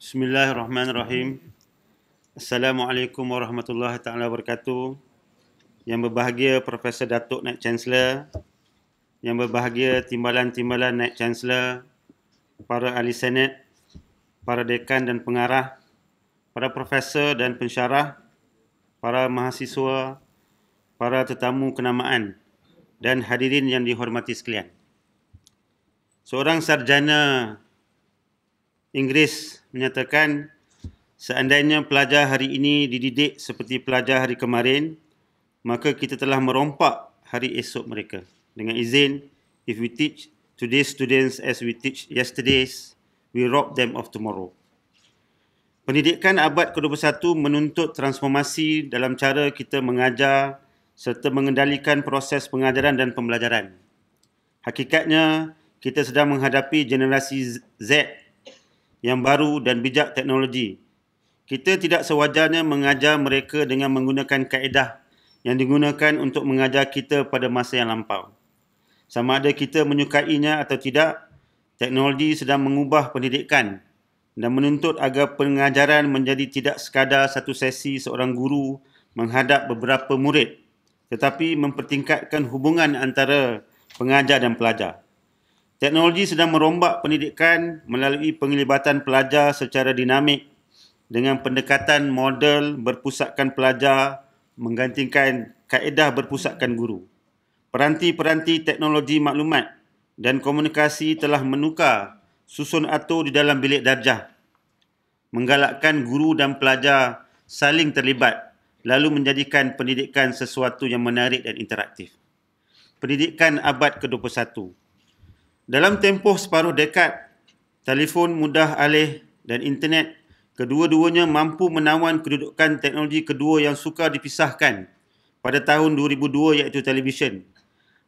Bismillahirrahmanirrahim. Assalamualaikum warahmatullahi taala wabarakatuh. Yang berbahagia Profesor Datuk Naik Chancellor, yang berbahagia timbalan-timbalan Naik Chancellor, para ahli senat, para dekan dan pengarah, para profesor dan pensyarah, para mahasiswa, para tetamu kenamaan dan hadirin yang dihormati sekalian. Seorang sarjana Inggeris menyatakan seandainya pelajar hari ini dididik seperti pelajar hari kemarin, maka kita telah merompak hari esok mereka. Dengan izin, if we teach today's students as we teach yesterday's, we rob them of tomorrow. Pendidikan abad ke-21 menuntut transformasi dalam cara kita mengajar serta mengendalikan proses pengajaran dan pembelajaran. Hakikatnya, kita sedang menghadapi generasi Z yang baru dan bijak teknologi. Kita tidak sewajarnya mengajar mereka dengan menggunakan kaedah yang digunakan untuk mengajar kita pada masa yang lampau. Sama ada kita menyukainya atau tidak, teknologi sedang mengubah pendidikan dan menuntut agar pengajaran menjadi tidak sekadar satu sesi seorang guru menghadap beberapa murid tetapi mempertingkatkan hubungan antara pengajar dan pelajar. Teknologi sedang merombak pendidikan melalui penglibatan pelajar secara dinamik dengan pendekatan model berpusatkan pelajar menggantikan kaedah berpusatkan guru. Peranti-peranti teknologi maklumat dan komunikasi telah menukar susun atur di dalam bilik darjah menggalakkan guru dan pelajar saling terlibat lalu menjadikan pendidikan sesuatu yang menarik dan interaktif. Pendidikan abad ke-21 dalam tempoh separuh dekad, telefon mudah alih dan internet kedua-duanya mampu menawan kedudukan teknologi kedua yang sukar dipisahkan pada tahun 2002 iaitu televisyen.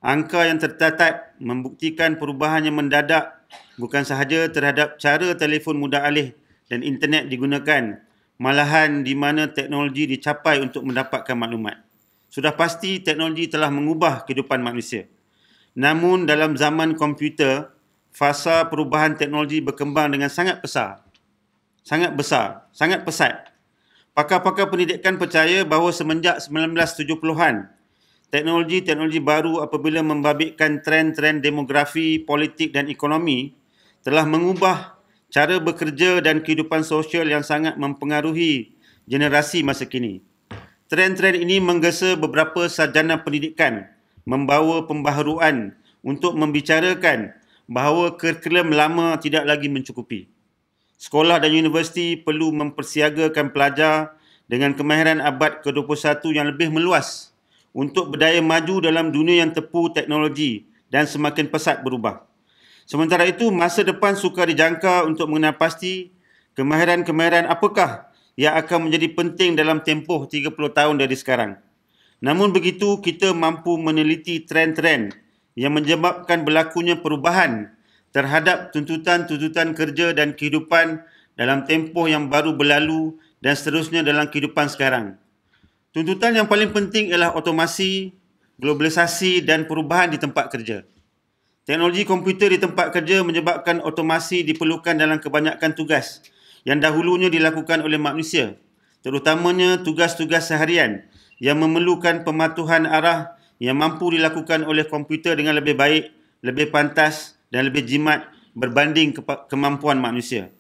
Angka yang tercatat membuktikan perubahan yang mendadak bukan sahaja terhadap cara telefon mudah alih dan internet digunakan, malahan di mana teknologi dicapai untuk mendapatkan maklumat. Sudah pasti teknologi telah mengubah kehidupan manusia. Namun dalam zaman komputer, fasa perubahan teknologi berkembang dengan sangat besar. Sangat besar, sangat pesat. Pakar-pakar pendidikan percaya bahawa semenjak 1970-an, teknologi-teknologi baru apabila membabitkan tren-tren demografi, politik dan ekonomi telah mengubah cara bekerja dan kehidupan sosial yang sangat mempengaruhi generasi masa kini. Tren-tren ini menggesa beberapa sarjana pendidikan – membawa pembaharuan untuk membicarakan bahawa kurikulum lama tidak lagi mencukupi. Sekolah dan universiti perlu mempersiagakan pelajar dengan kemahiran abad ke-21 yang lebih meluas untuk berdaya maju dalam dunia yang tepu teknologi dan semakin pesat berubah. Sementara itu, masa depan sukar dijangka untuk mengenal pasti kemahiran-kemahiran apakah yang akan menjadi penting dalam tempoh 30 tahun dari sekarang. Namun begitu, kita mampu meneliti trend-trend yang menyebabkan berlakunya perubahan terhadap tuntutan-tuntutan kerja dan kehidupan dalam tempoh yang baru berlalu dan seterusnya dalam kehidupan sekarang. Tuntutan yang paling penting ialah otomasi, globalisasi dan perubahan di tempat kerja. Teknologi komputer di tempat kerja menyebabkan otomasi diperlukan dalam kebanyakan tugas yang dahulunya dilakukan oleh manusia, terutamanya tugas-tugas seharian yang memerlukan pematuhan arah yang mampu dilakukan oleh komputer dengan lebih baik, lebih pantas dan lebih jimat berbanding kemampuan manusia.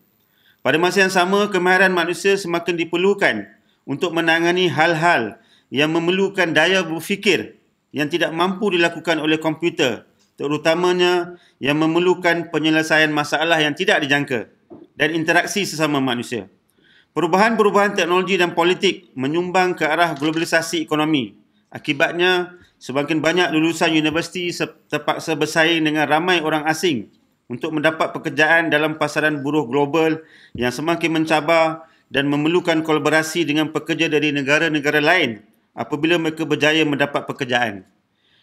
Pada masa yang sama, kemahiran manusia semakin diperlukan untuk menangani hal-hal yang memerlukan daya berfikir yang tidak mampu dilakukan oleh komputer, terutamanya yang memerlukan penyelesaian masalah yang tidak dijangka dan interaksi sesama manusia. Perubahan-perubahan teknologi dan politik menyumbang ke arah globalisasi ekonomi. Akibatnya, semakin banyak lulusan universiti terpaksa bersaing dengan ramai orang asing untuk mendapat pekerjaan dalam pasaran buruh global yang semakin mencabar dan memerlukan kolaborasi dengan pekerja dari negara-negara lain apabila mereka berjaya mendapat pekerjaan.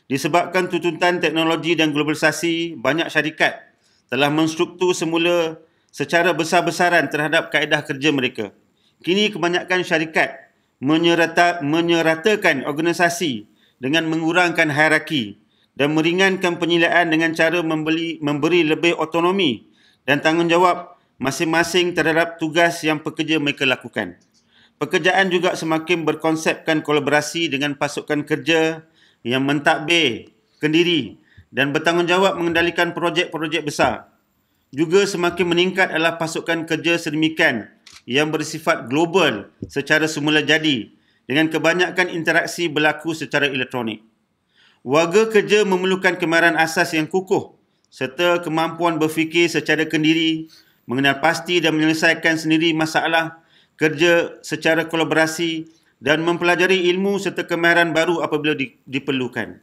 Disebabkan tuntutan teknologi dan globalisasi, banyak syarikat telah menstruktur semula secara besar-besaran terhadap kaedah kerja mereka. Kini kebanyakan syarikat menyerata, menyeratakan organisasi dengan mengurangkan hierarki dan meringankan penilaian dengan cara membeli, memberi lebih otonomi dan tanggungjawab masing-masing terhadap tugas yang pekerja mereka lakukan. Pekerjaan juga semakin berkonsepkan kolaborasi dengan pasukan kerja yang mentadbir kendiri dan bertanggungjawab mengendalikan projek-projek besar. Juga semakin meningkat adalah pasukan kerja sedemikian yang bersifat global secara semula jadi dengan kebanyakan interaksi berlaku secara elektronik. Warga kerja memerlukan kemahiran asas yang kukuh serta kemampuan berfikir secara kendiri, mengenal pasti dan menyelesaikan sendiri masalah, kerja secara kolaborasi dan mempelajari ilmu serta kemahiran baru apabila diperlukan.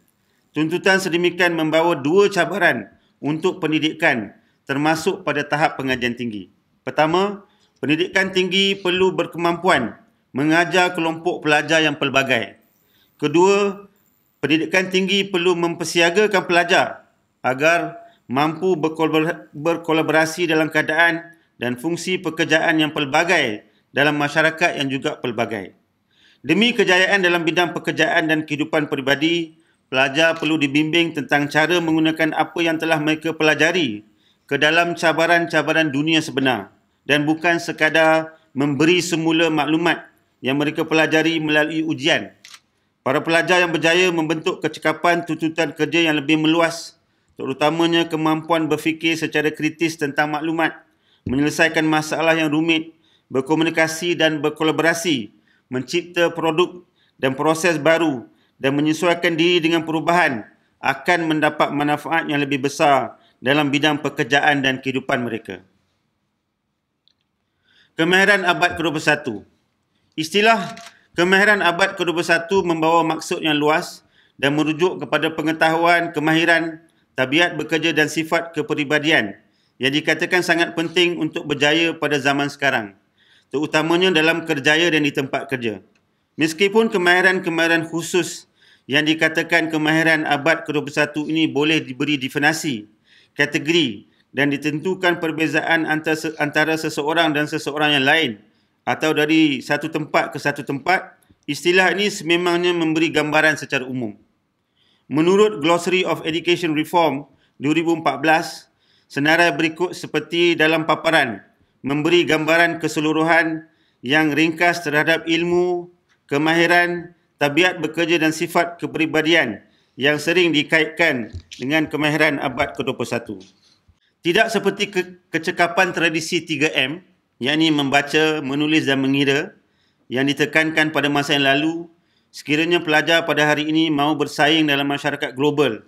Tuntutan sedemikian membawa dua cabaran untuk pendidikan termasuk pada tahap pengajian tinggi. Pertama, Pendidikan tinggi perlu berkemampuan mengajar kelompok pelajar yang pelbagai. Kedua, pendidikan tinggi perlu mempersiagakan pelajar agar mampu berkolaborasi dalam keadaan dan fungsi pekerjaan yang pelbagai dalam masyarakat yang juga pelbagai. Demi kejayaan dalam bidang pekerjaan dan kehidupan peribadi, pelajar perlu dibimbing tentang cara menggunakan apa yang telah mereka pelajari ke dalam cabaran-cabaran dunia sebenar dan bukan sekadar memberi semula maklumat yang mereka pelajari melalui ujian. Para pelajar yang berjaya membentuk kecekapan tuntutan kerja yang lebih meluas terutamanya kemampuan berfikir secara kritis tentang maklumat, menyelesaikan masalah yang rumit, berkomunikasi dan berkolaborasi, mencipta produk dan proses baru dan menyesuaikan diri dengan perubahan akan mendapat manfaat yang lebih besar dalam bidang pekerjaan dan kehidupan mereka. Kemahiran abad ke-21. Istilah kemahiran abad ke-21 membawa maksud yang luas dan merujuk kepada pengetahuan, kemahiran, tabiat bekerja dan sifat kepribadian yang dikatakan sangat penting untuk berjaya pada zaman sekarang, terutamanya dalam kerjaya dan di tempat kerja. Meskipun kemahiran-kemahiran khusus yang dikatakan kemahiran abad ke-21 ini boleh diberi definasi, kategori dan ditentukan perbezaan antara seseorang dan seseorang yang lain atau dari satu tempat ke satu tempat, istilah ini sememangnya memberi gambaran secara umum. Menurut Glossary of Education Reform 2014, senarai berikut seperti dalam paparan memberi gambaran keseluruhan yang ringkas terhadap ilmu, kemahiran, tabiat bekerja dan sifat kepribadian yang sering dikaitkan dengan kemahiran abad ke-21. Tidak seperti ke- kecekapan tradisi 3M, yakni membaca, menulis dan mengira, yang ditekankan pada masa yang lalu, sekiranya pelajar pada hari ini mahu bersaing dalam masyarakat global,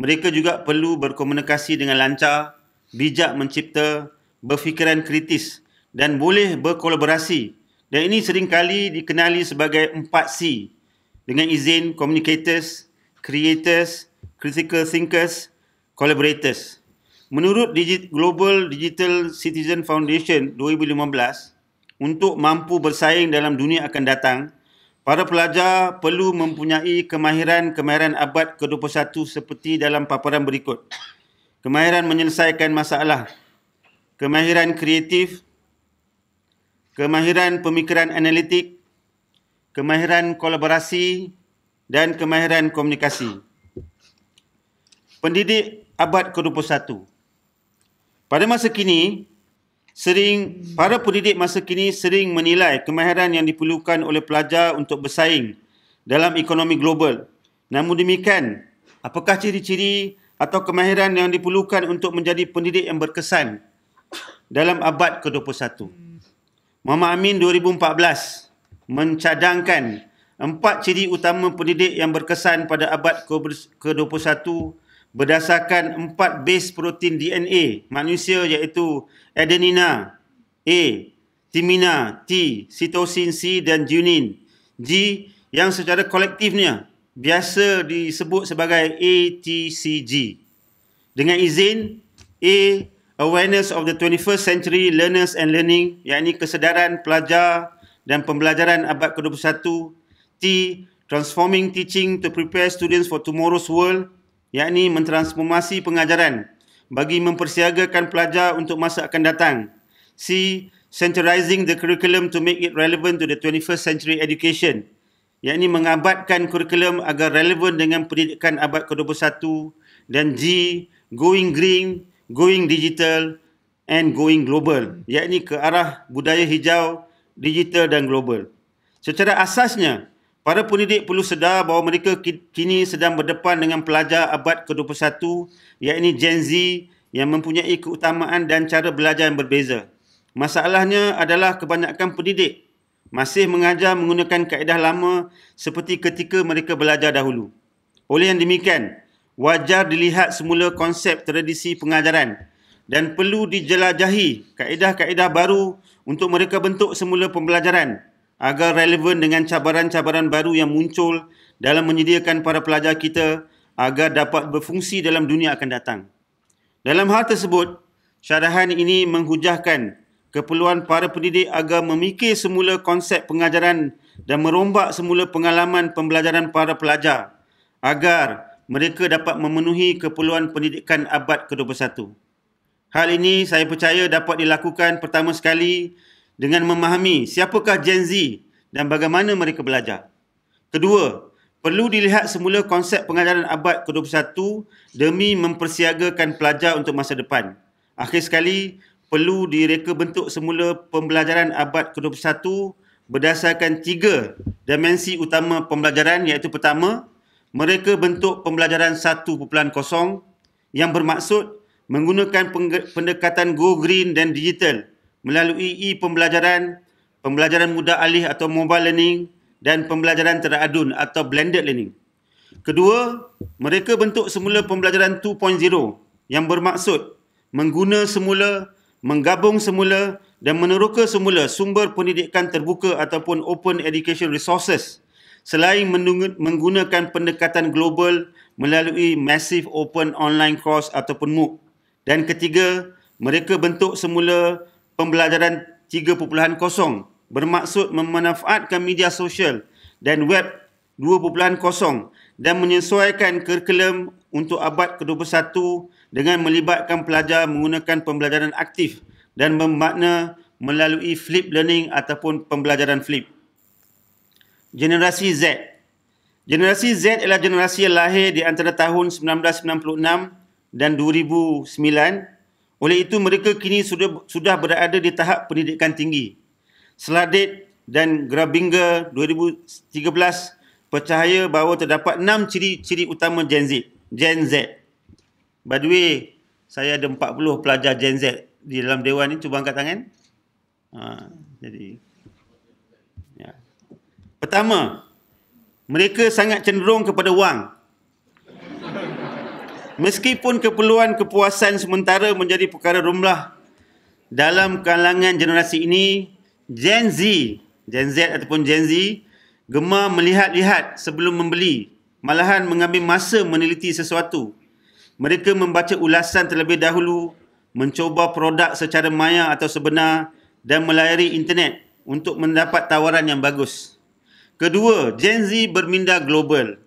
mereka juga perlu berkomunikasi dengan lancar, bijak mencipta, berfikiran kritis dan boleh berkolaborasi. Dan ini seringkali dikenali sebagai 4C dengan izin communicators, creators, critical thinkers, collaborators. Menurut Digi- Global Digital Citizen Foundation 2015, untuk mampu bersaing dalam dunia akan datang, para pelajar perlu mempunyai kemahiran-kemahiran abad ke-21 seperti dalam paparan berikut. Kemahiran menyelesaikan masalah, kemahiran kreatif, kemahiran pemikiran analitik, kemahiran kolaborasi dan kemahiran komunikasi. Pendidik abad ke-21 pada masa kini, sering para pendidik masa kini sering menilai kemahiran yang diperlukan oleh pelajar untuk bersaing dalam ekonomi global. Namun demikian, apakah ciri-ciri atau kemahiran yang diperlukan untuk menjadi pendidik yang berkesan dalam abad ke-21? Muhammad Amin 2014 mencadangkan empat ciri utama pendidik yang berkesan pada abad ke-21 berdasarkan empat base protein DNA manusia iaitu adenina A, timina T, sitosin C dan junin G yang secara kolektifnya biasa disebut sebagai ATCG. Dengan izin A, Awareness of the 21st Century Learners and Learning iaitu kesedaran pelajar dan pembelajaran abad ke-21 T, Transforming Teaching to Prepare Students for Tomorrow's World yakni mentransformasi pengajaran bagi mempersiagakan pelajar untuk masa akan datang. C. Centralizing the curriculum to make it relevant to the 21st century education, yakni mengabadkan kurikulum agar relevan dengan pendidikan abad ke-21 dan G. Going green, going digital and going global, yakni ke arah budaya hijau, digital dan global. Secara asasnya, Para pendidik perlu sedar bahawa mereka kini sedang berdepan dengan pelajar abad ke-21 iaitu Gen Z yang mempunyai keutamaan dan cara belajar yang berbeza. Masalahnya adalah kebanyakan pendidik masih mengajar menggunakan kaedah lama seperti ketika mereka belajar dahulu. Oleh yang demikian, wajar dilihat semula konsep tradisi pengajaran dan perlu dijelajahi kaedah-kaedah baru untuk mereka bentuk semula pembelajaran agar relevan dengan cabaran-cabaran baru yang muncul dalam menyediakan para pelajar kita agar dapat berfungsi dalam dunia akan datang. Dalam hal tersebut, syarahan ini menghujahkan keperluan para pendidik agar memikir semula konsep pengajaran dan merombak semula pengalaman pembelajaran para pelajar agar mereka dapat memenuhi keperluan pendidikan abad ke-21. Hal ini saya percaya dapat dilakukan pertama sekali dengan memahami siapakah Gen Z dan bagaimana mereka belajar. Kedua, perlu dilihat semula konsep pengajaran abad ke-21 demi mempersiagakan pelajar untuk masa depan. Akhir sekali, perlu direka bentuk semula pembelajaran abad ke-21 berdasarkan tiga dimensi utama pembelajaran iaitu pertama, mereka bentuk pembelajaran 1.0 yang bermaksud menggunakan pendekatan go green dan digital melalui e-pembelajaran, pembelajaran mudah alih atau mobile learning dan pembelajaran teradun atau blended learning. Kedua, mereka bentuk semula pembelajaran 2.0 yang bermaksud mengguna semula, menggabung semula dan meneroka semula sumber pendidikan terbuka ataupun open education resources selain menggunakan pendekatan global melalui massive open online course ataupun MOOC. Dan ketiga, mereka bentuk semula pembelajaran 3.0 bermaksud memanfaatkan media sosial dan web 2.0 dan menyesuaikan kurikulum untuk abad ke-21 dengan melibatkan pelajar menggunakan pembelajaran aktif dan bermakna melalui flip learning ataupun pembelajaran flip. Generasi Z Generasi Z adalah generasi yang lahir di antara tahun 1996 dan 2009 oleh itu mereka kini sudah sudah berada di tahap pendidikan tinggi. Sladet dan Grabinger 2013 percaya bahawa terdapat enam ciri-ciri utama Gen Z. Gen Z. By the way, saya ada 40 pelajar Gen Z di dalam dewan ini cuba angkat tangan. Ha, jadi ya. Pertama, mereka sangat cenderung kepada wang. Meskipun keperluan kepuasan sementara menjadi perkara rumlah dalam kalangan generasi ini, Gen Z, Gen Z ataupun Gen Z gemar melihat-lihat sebelum membeli, malahan mengambil masa meneliti sesuatu. Mereka membaca ulasan terlebih dahulu, mencuba produk secara maya atau sebenar dan melayari internet untuk mendapat tawaran yang bagus. Kedua, Gen Z berminda global.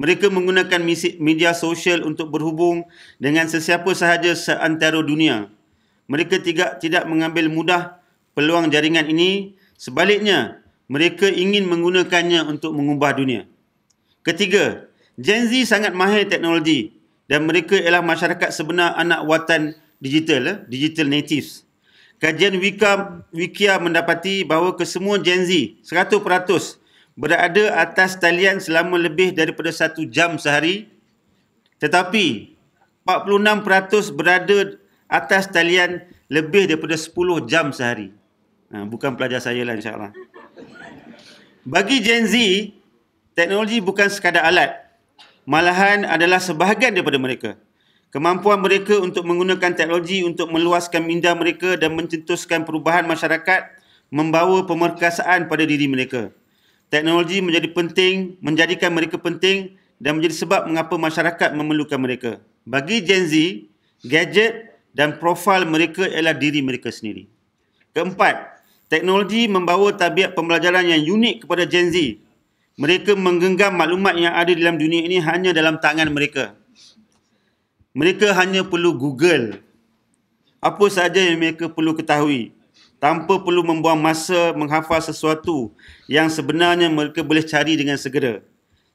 Mereka menggunakan media sosial untuk berhubung dengan sesiapa sahaja seantero dunia. Mereka tidak tidak mengambil mudah peluang jaringan ini. Sebaliknya, mereka ingin menggunakannya untuk mengubah dunia. Ketiga, Gen Z sangat mahir teknologi dan mereka ialah masyarakat sebenar anak watan digital, eh, digital natives. Kajian Wikia, Wikia mendapati bahawa kesemua Gen Z berada atas talian selama lebih daripada satu jam sehari tetapi 46% berada atas talian lebih daripada 10 jam sehari. Ha, bukan pelajar saya lah insyaAllah. Bagi Gen Z, teknologi bukan sekadar alat. Malahan adalah sebahagian daripada mereka. Kemampuan mereka untuk menggunakan teknologi untuk meluaskan minda mereka dan mencetuskan perubahan masyarakat membawa pemerkasaan pada diri mereka. Teknologi menjadi penting, menjadikan mereka penting dan menjadi sebab mengapa masyarakat memerlukan mereka. Bagi Gen Z, gadget dan profil mereka ialah diri mereka sendiri. Keempat, teknologi membawa tabiat pembelajaran yang unik kepada Gen Z. Mereka menggenggam maklumat yang ada dalam dunia ini hanya dalam tangan mereka. Mereka hanya perlu Google apa sahaja yang mereka perlu ketahui tanpa perlu membuang masa menghafal sesuatu yang sebenarnya mereka boleh cari dengan segera.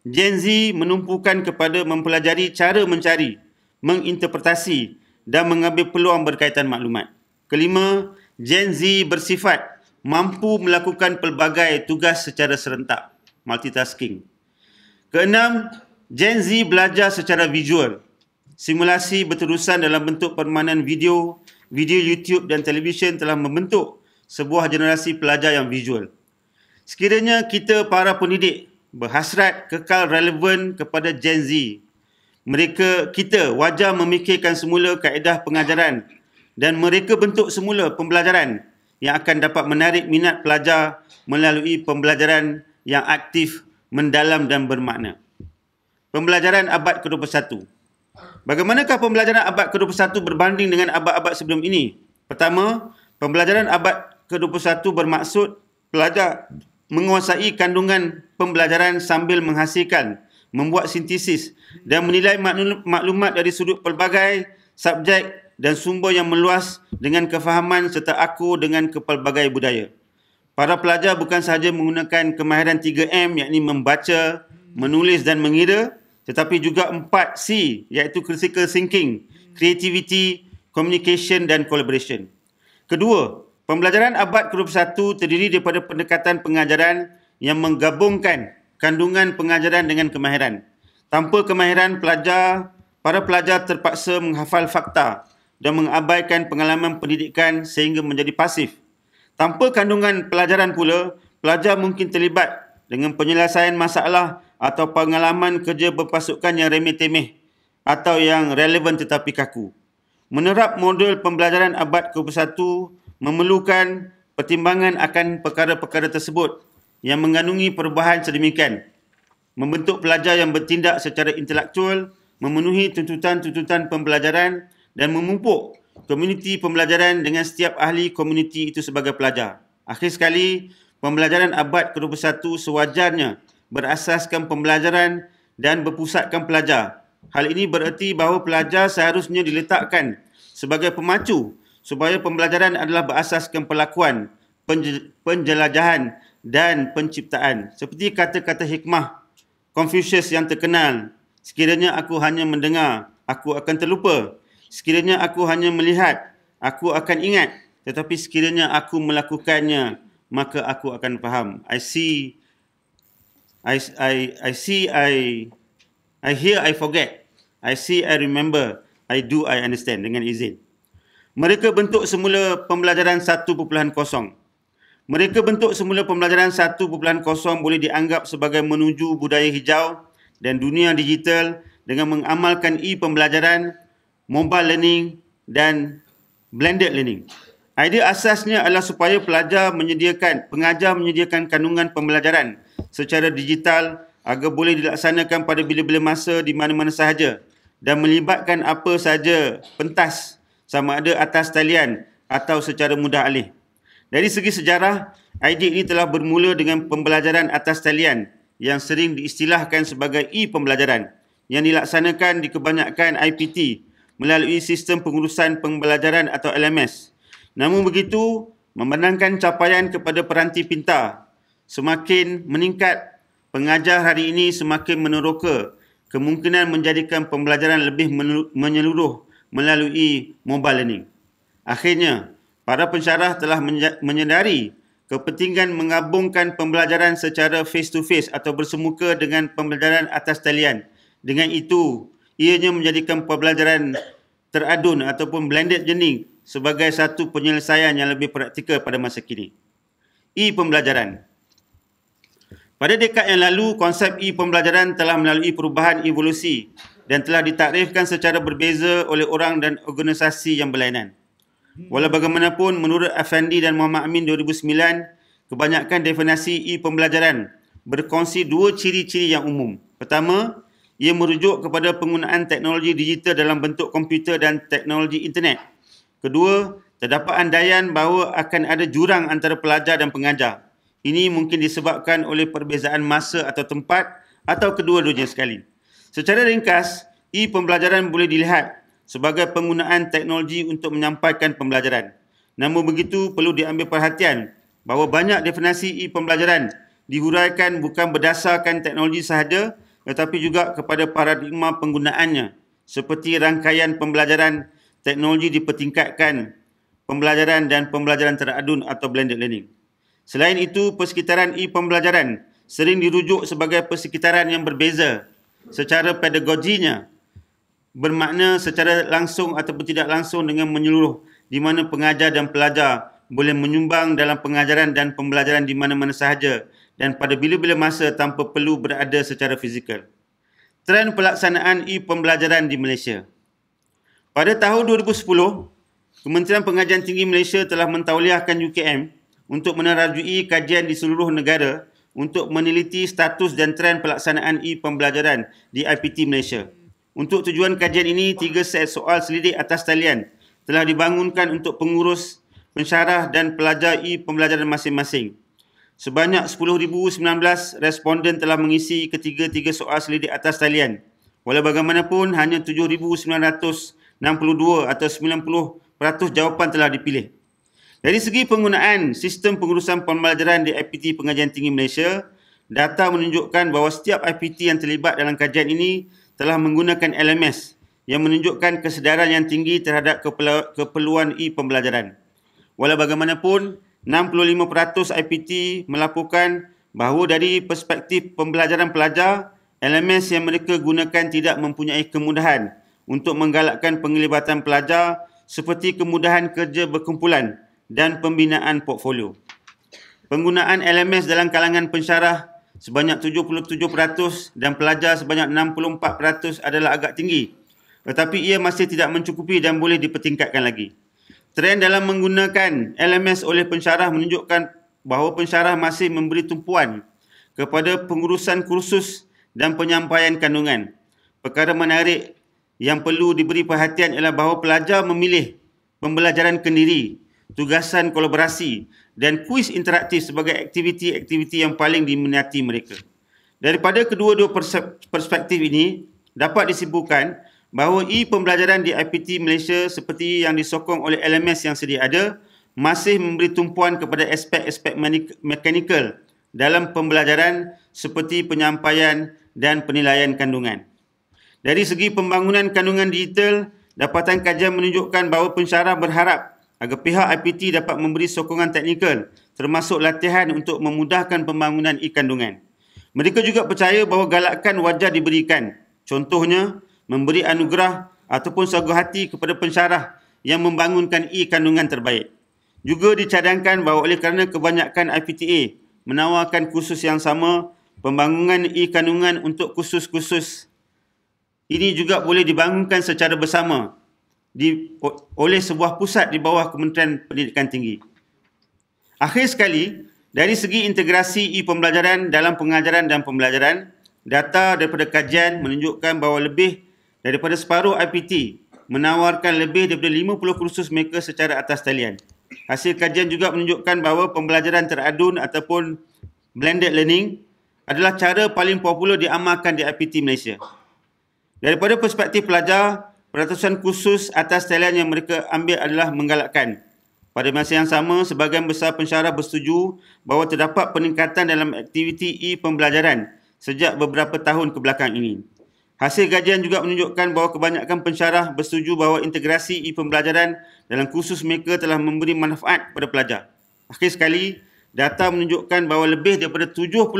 Gen Z menumpukan kepada mempelajari cara mencari, menginterpretasi dan mengambil peluang berkaitan maklumat. Kelima, Gen Z bersifat mampu melakukan pelbagai tugas secara serentak, multitasking. Keenam, Gen Z belajar secara visual, simulasi berterusan dalam bentuk permainan video, video YouTube dan televisyen telah membentuk sebuah generasi pelajar yang visual. Sekiranya kita para pendidik berhasrat kekal relevan kepada Gen Z, mereka kita wajar memikirkan semula kaedah pengajaran dan mereka bentuk semula pembelajaran yang akan dapat menarik minat pelajar melalui pembelajaran yang aktif, mendalam dan bermakna. Pembelajaran abad ke-21. Bagaimanakah pembelajaran abad ke-21 berbanding dengan abad-abad sebelum ini? Pertama, pembelajaran abad ke-21 bermaksud pelajar menguasai kandungan pembelajaran sambil menghasilkan, membuat sintesis dan menilai maklumat dari sudut pelbagai subjek dan sumber yang meluas dengan kefahaman serta aku dengan kepelbagai budaya. Para pelajar bukan sahaja menggunakan kemahiran 3M iaitu membaca, menulis dan mengira tetapi juga 4C iaitu critical thinking, creativity, communication dan collaboration. Kedua, pembelajaran abad ke-21 terdiri daripada pendekatan pengajaran yang menggabungkan kandungan pengajaran dengan kemahiran. Tanpa kemahiran pelajar, para pelajar terpaksa menghafal fakta dan mengabaikan pengalaman pendidikan sehingga menjadi pasif. Tanpa kandungan pelajaran pula, pelajar mungkin terlibat dengan penyelesaian masalah atau pengalaman kerja berpasukan yang remeh-temeh atau yang relevan tetapi kaku. Menerap model pembelajaran abad ke-1 memerlukan pertimbangan akan perkara-perkara tersebut yang mengandungi perubahan sedemikian. Membentuk pelajar yang bertindak secara intelektual, memenuhi tuntutan-tuntutan pembelajaran dan memupuk komuniti pembelajaran dengan setiap ahli komuniti itu sebagai pelajar. Akhir sekali, pembelajaran abad ke-21 sewajarnya berasaskan pembelajaran dan berpusatkan pelajar. Hal ini bererti bahawa pelajar seharusnya diletakkan sebagai pemacu supaya pembelajaran adalah berasaskan pelakuan, penjelajahan dan penciptaan. Seperti kata-kata hikmah Confucius yang terkenal, sekiranya aku hanya mendengar, aku akan terlupa. Sekiranya aku hanya melihat, aku akan ingat. Tetapi sekiranya aku melakukannya, maka aku akan faham. I see I, I, I see, I, I hear, I forget. I see, I remember. I do, I understand dengan izin. Mereka bentuk semula pembelajaran 1.0. Mereka bentuk semula pembelajaran 1.0 boleh dianggap sebagai menuju budaya hijau dan dunia digital dengan mengamalkan e-pembelajaran, mobile learning dan blended learning. Idea asasnya adalah supaya pelajar menyediakan, pengajar menyediakan kandungan pembelajaran secara digital agar boleh dilaksanakan pada bila-bila masa di mana-mana sahaja dan melibatkan apa sahaja pentas sama ada atas talian atau secara mudah alih. Dari segi sejarah, ID ini telah bermula dengan pembelajaran atas talian yang sering diistilahkan sebagai e-pembelajaran yang dilaksanakan di kebanyakan IPT melalui sistem pengurusan pembelajaran atau LMS. Namun begitu, memenangkan capaian kepada peranti pintar semakin meningkat, pengajar hari ini semakin meneroka kemungkinan menjadikan pembelajaran lebih menyeluruh melalui mobile learning. Akhirnya, para pensyarah telah menyedari kepentingan menggabungkan pembelajaran secara face to face atau bersemuka dengan pembelajaran atas talian. Dengan itu, ianya menjadikan pembelajaran teradun ataupun blended learning sebagai satu penyelesaian yang lebih praktikal pada masa kini. E-pembelajaran pada dekad yang lalu, konsep e-pembelajaran telah melalui perubahan evolusi dan telah ditakrifkan secara berbeza oleh orang dan organisasi yang berlainan. Walau bagaimanapun, menurut Afandi dan Muhammad Amin 2009, kebanyakan definisi e-pembelajaran berkongsi dua ciri-ciri yang umum. Pertama, ia merujuk kepada penggunaan teknologi digital dalam bentuk komputer dan teknologi internet. Kedua, terdapat andaian bahawa akan ada jurang antara pelajar dan pengajar. Ini mungkin disebabkan oleh perbezaan masa atau tempat atau kedua-duanya sekali. Secara ringkas, e-pembelajaran boleh dilihat sebagai penggunaan teknologi untuk menyampaikan pembelajaran. Namun begitu perlu diambil perhatian bahawa banyak definisi e-pembelajaran dihuraikan bukan berdasarkan teknologi sahaja tetapi juga kepada paradigma penggunaannya seperti rangkaian pembelajaran teknologi dipertingkatkan pembelajaran dan pembelajaran teradun atau blended learning. Selain itu, persekitaran e-pembelajaran sering dirujuk sebagai persekitaran yang berbeza secara pedagoginya bermakna secara langsung ataupun tidak langsung dengan menyeluruh di mana pengajar dan pelajar boleh menyumbang dalam pengajaran dan pembelajaran di mana-mana sahaja dan pada bila-bila masa tanpa perlu berada secara fizikal. Trend pelaksanaan e-pembelajaran di Malaysia Pada tahun 2010, Kementerian Pengajian Tinggi Malaysia telah mentauliahkan UKM untuk menerajui kajian di seluruh negara untuk meneliti status dan tren pelaksanaan e-pembelajaran di IPT Malaysia. Untuk tujuan kajian ini, tiga set soal selidik atas talian telah dibangunkan untuk pengurus, pensyarah dan pelajar e-pembelajaran masing-masing. Sebanyak 10,019 responden telah mengisi ketiga-tiga soal selidik atas talian. Walau bagaimanapun, hanya 7,962 atau 90% jawapan telah dipilih. Dari segi penggunaan sistem pengurusan pembelajaran di IPT Pengajian Tinggi Malaysia, data menunjukkan bahawa setiap IPT yang terlibat dalam kajian ini telah menggunakan LMS yang menunjukkan kesedaran yang tinggi terhadap keperluan e-pembelajaran. Walau bagaimanapun, 65% IPT melaporkan bahawa dari perspektif pembelajaran pelajar, LMS yang mereka gunakan tidak mempunyai kemudahan untuk menggalakkan penglibatan pelajar seperti kemudahan kerja berkumpulan dan pembinaan portfolio. Penggunaan LMS dalam kalangan pensyarah sebanyak 77% dan pelajar sebanyak 64% adalah agak tinggi tetapi ia masih tidak mencukupi dan boleh dipertingkatkan lagi. Trend dalam menggunakan LMS oleh pensyarah menunjukkan bahawa pensyarah masih memberi tumpuan kepada pengurusan kursus dan penyampaian kandungan. Perkara menarik yang perlu diberi perhatian ialah bahawa pelajar memilih pembelajaran kendiri tugasan kolaborasi dan kuis interaktif sebagai aktiviti-aktiviti yang paling diminati mereka. Daripada kedua-dua perspektif ini, dapat disimpulkan bahawa e-pembelajaran di IPT Malaysia seperti yang disokong oleh LMS yang sedia ada masih memberi tumpuan kepada aspek-aspek mekanikal dalam pembelajaran seperti penyampaian dan penilaian kandungan. Dari segi pembangunan kandungan digital, dapatan kajian menunjukkan bahawa pensyarah berharap agar pihak IPT dapat memberi sokongan teknikal termasuk latihan untuk memudahkan pembangunan e-kandungan. Mereka juga percaya bahawa galakan wajar diberikan. Contohnya, memberi anugerah ataupun sogo hati kepada pensyarah yang membangunkan e-kandungan terbaik. Juga dicadangkan bahawa oleh kerana kebanyakan IPTA menawarkan kursus yang sama, pembangunan e-kandungan untuk kursus-kursus ini juga boleh dibangunkan secara bersama di oleh sebuah pusat di bawah Kementerian Pendidikan Tinggi. Akhir sekali, dari segi integrasi e-pembelajaran dalam pengajaran dan pembelajaran, data daripada kajian menunjukkan bahawa lebih daripada separuh IPT menawarkan lebih daripada 50 kursus mereka secara atas talian. Hasil kajian juga menunjukkan bahawa pembelajaran teradun ataupun blended learning adalah cara paling popular diamalkan di IPT Malaysia. Daripada perspektif pelajar, peratusan khusus atas talian yang mereka ambil adalah menggalakkan. Pada masa yang sama, sebagian besar pensyarah bersetuju bahawa terdapat peningkatan dalam aktiviti e-pembelajaran sejak beberapa tahun kebelakang ini. Hasil kajian juga menunjukkan bahawa kebanyakan pensyarah bersetuju bahawa integrasi e-pembelajaran dalam khusus mereka telah memberi manfaat kepada pelajar. Akhir sekali, data menunjukkan bahawa lebih daripada 70%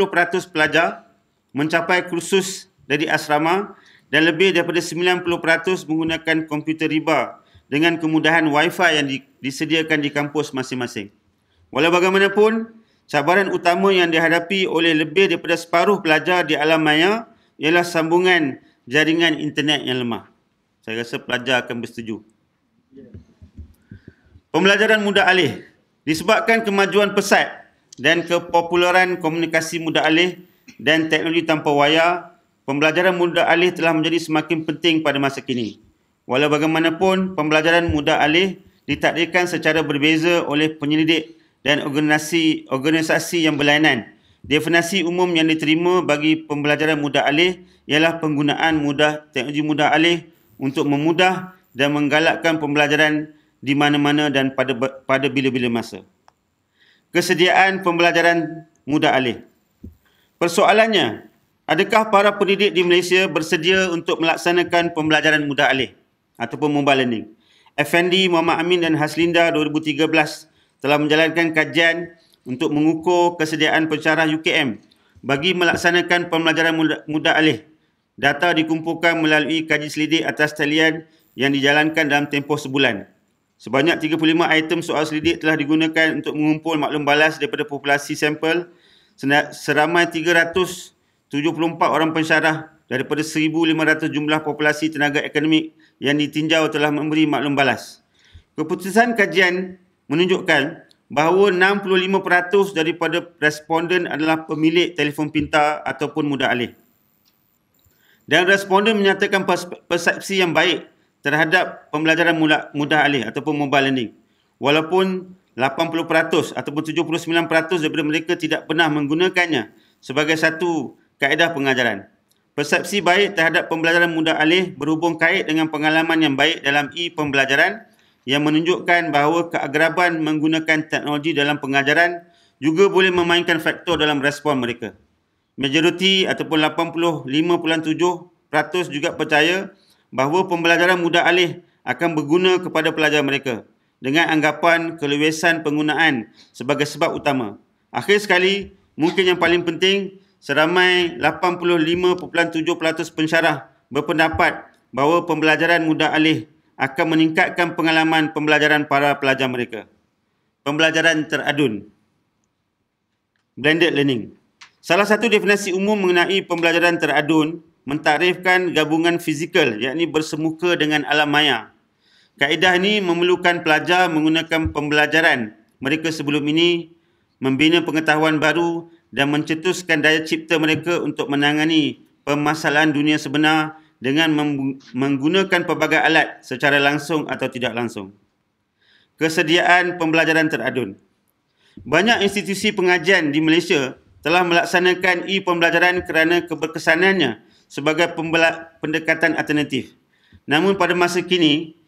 pelajar mencapai kursus dari asrama dan lebih daripada 90% menggunakan komputer riba dengan kemudahan wifi yang di, disediakan di kampus masing-masing. Walau bagaimanapun, cabaran utama yang dihadapi oleh lebih daripada separuh pelajar di alam maya ialah sambungan jaringan internet yang lemah. Saya rasa pelajar akan bersetuju. Pembelajaran mudah alih. Disebabkan kemajuan pesat dan kepopularan komunikasi mudah alih dan teknologi tanpa wayar, Pembelajaran mudah alih telah menjadi semakin penting pada masa kini. Walau bagaimanapun, pembelajaran mudah alih ditakdirkan secara berbeza oleh penyelidik dan organisasi, organisasi yang berlainan. Definisi umum yang diterima bagi pembelajaran mudah alih ialah penggunaan mudah teknologi mudah alih untuk memudah dan menggalakkan pembelajaran di mana-mana dan pada pada bila-bila masa. Kesediaan pembelajaran mudah alih. Persoalannya, Adakah para pendidik di Malaysia bersedia untuk melaksanakan pembelajaran mudah alih ataupun mobile learning? Effendi Muhammad Amin dan Haslinda 2013 telah menjalankan kajian untuk mengukur kesediaan pensyarah UKM bagi melaksanakan pembelajaran mudah alih. Data dikumpulkan melalui kaji selidik atas talian yang dijalankan dalam tempoh sebulan. Sebanyak 35 item soal selidik telah digunakan untuk mengumpul maklum balas daripada populasi sampel seramai 74 orang pensyarah daripada 1,500 jumlah populasi tenaga akademik yang ditinjau telah memberi maklum balas. Keputusan kajian menunjukkan bahawa 65% daripada responden adalah pemilik telefon pintar ataupun mudah alih. Dan responden menyatakan persepsi yang baik terhadap pembelajaran mudah alih ataupun mobile learning. Walaupun 80% ataupun 79% daripada mereka tidak pernah menggunakannya sebagai satu kaedah pengajaran. Persepsi baik terhadap pembelajaran mudah alih berhubung kait dengan pengalaman yang baik dalam e-pembelajaran yang menunjukkan bahawa keagraban menggunakan teknologi dalam pengajaran juga boleh memainkan faktor dalam respon mereka. Majoriti ataupun 85.7% juga percaya bahawa pembelajaran mudah alih akan berguna kepada pelajar mereka dengan anggapan keluasan penggunaan sebagai sebab utama. Akhir sekali, mungkin yang paling penting, seramai 85.7% pensyarah berpendapat bahawa pembelajaran mudah alih akan meningkatkan pengalaman pembelajaran para pelajar mereka. Pembelajaran teradun. Blended learning. Salah satu definisi umum mengenai pembelajaran teradun mentarifkan gabungan fizikal yakni bersemuka dengan alam maya. Kaedah ini memerlukan pelajar menggunakan pembelajaran mereka sebelum ini membina pengetahuan baru dan mencetuskan daya cipta mereka untuk menangani permasalahan dunia sebenar dengan menggunakan pelbagai alat secara langsung atau tidak langsung. Kesediaan pembelajaran teradun. Banyak institusi pengajian di Malaysia telah melaksanakan e-pembelajaran kerana keberkesanannya sebagai pendekatan alternatif. Namun pada masa kini,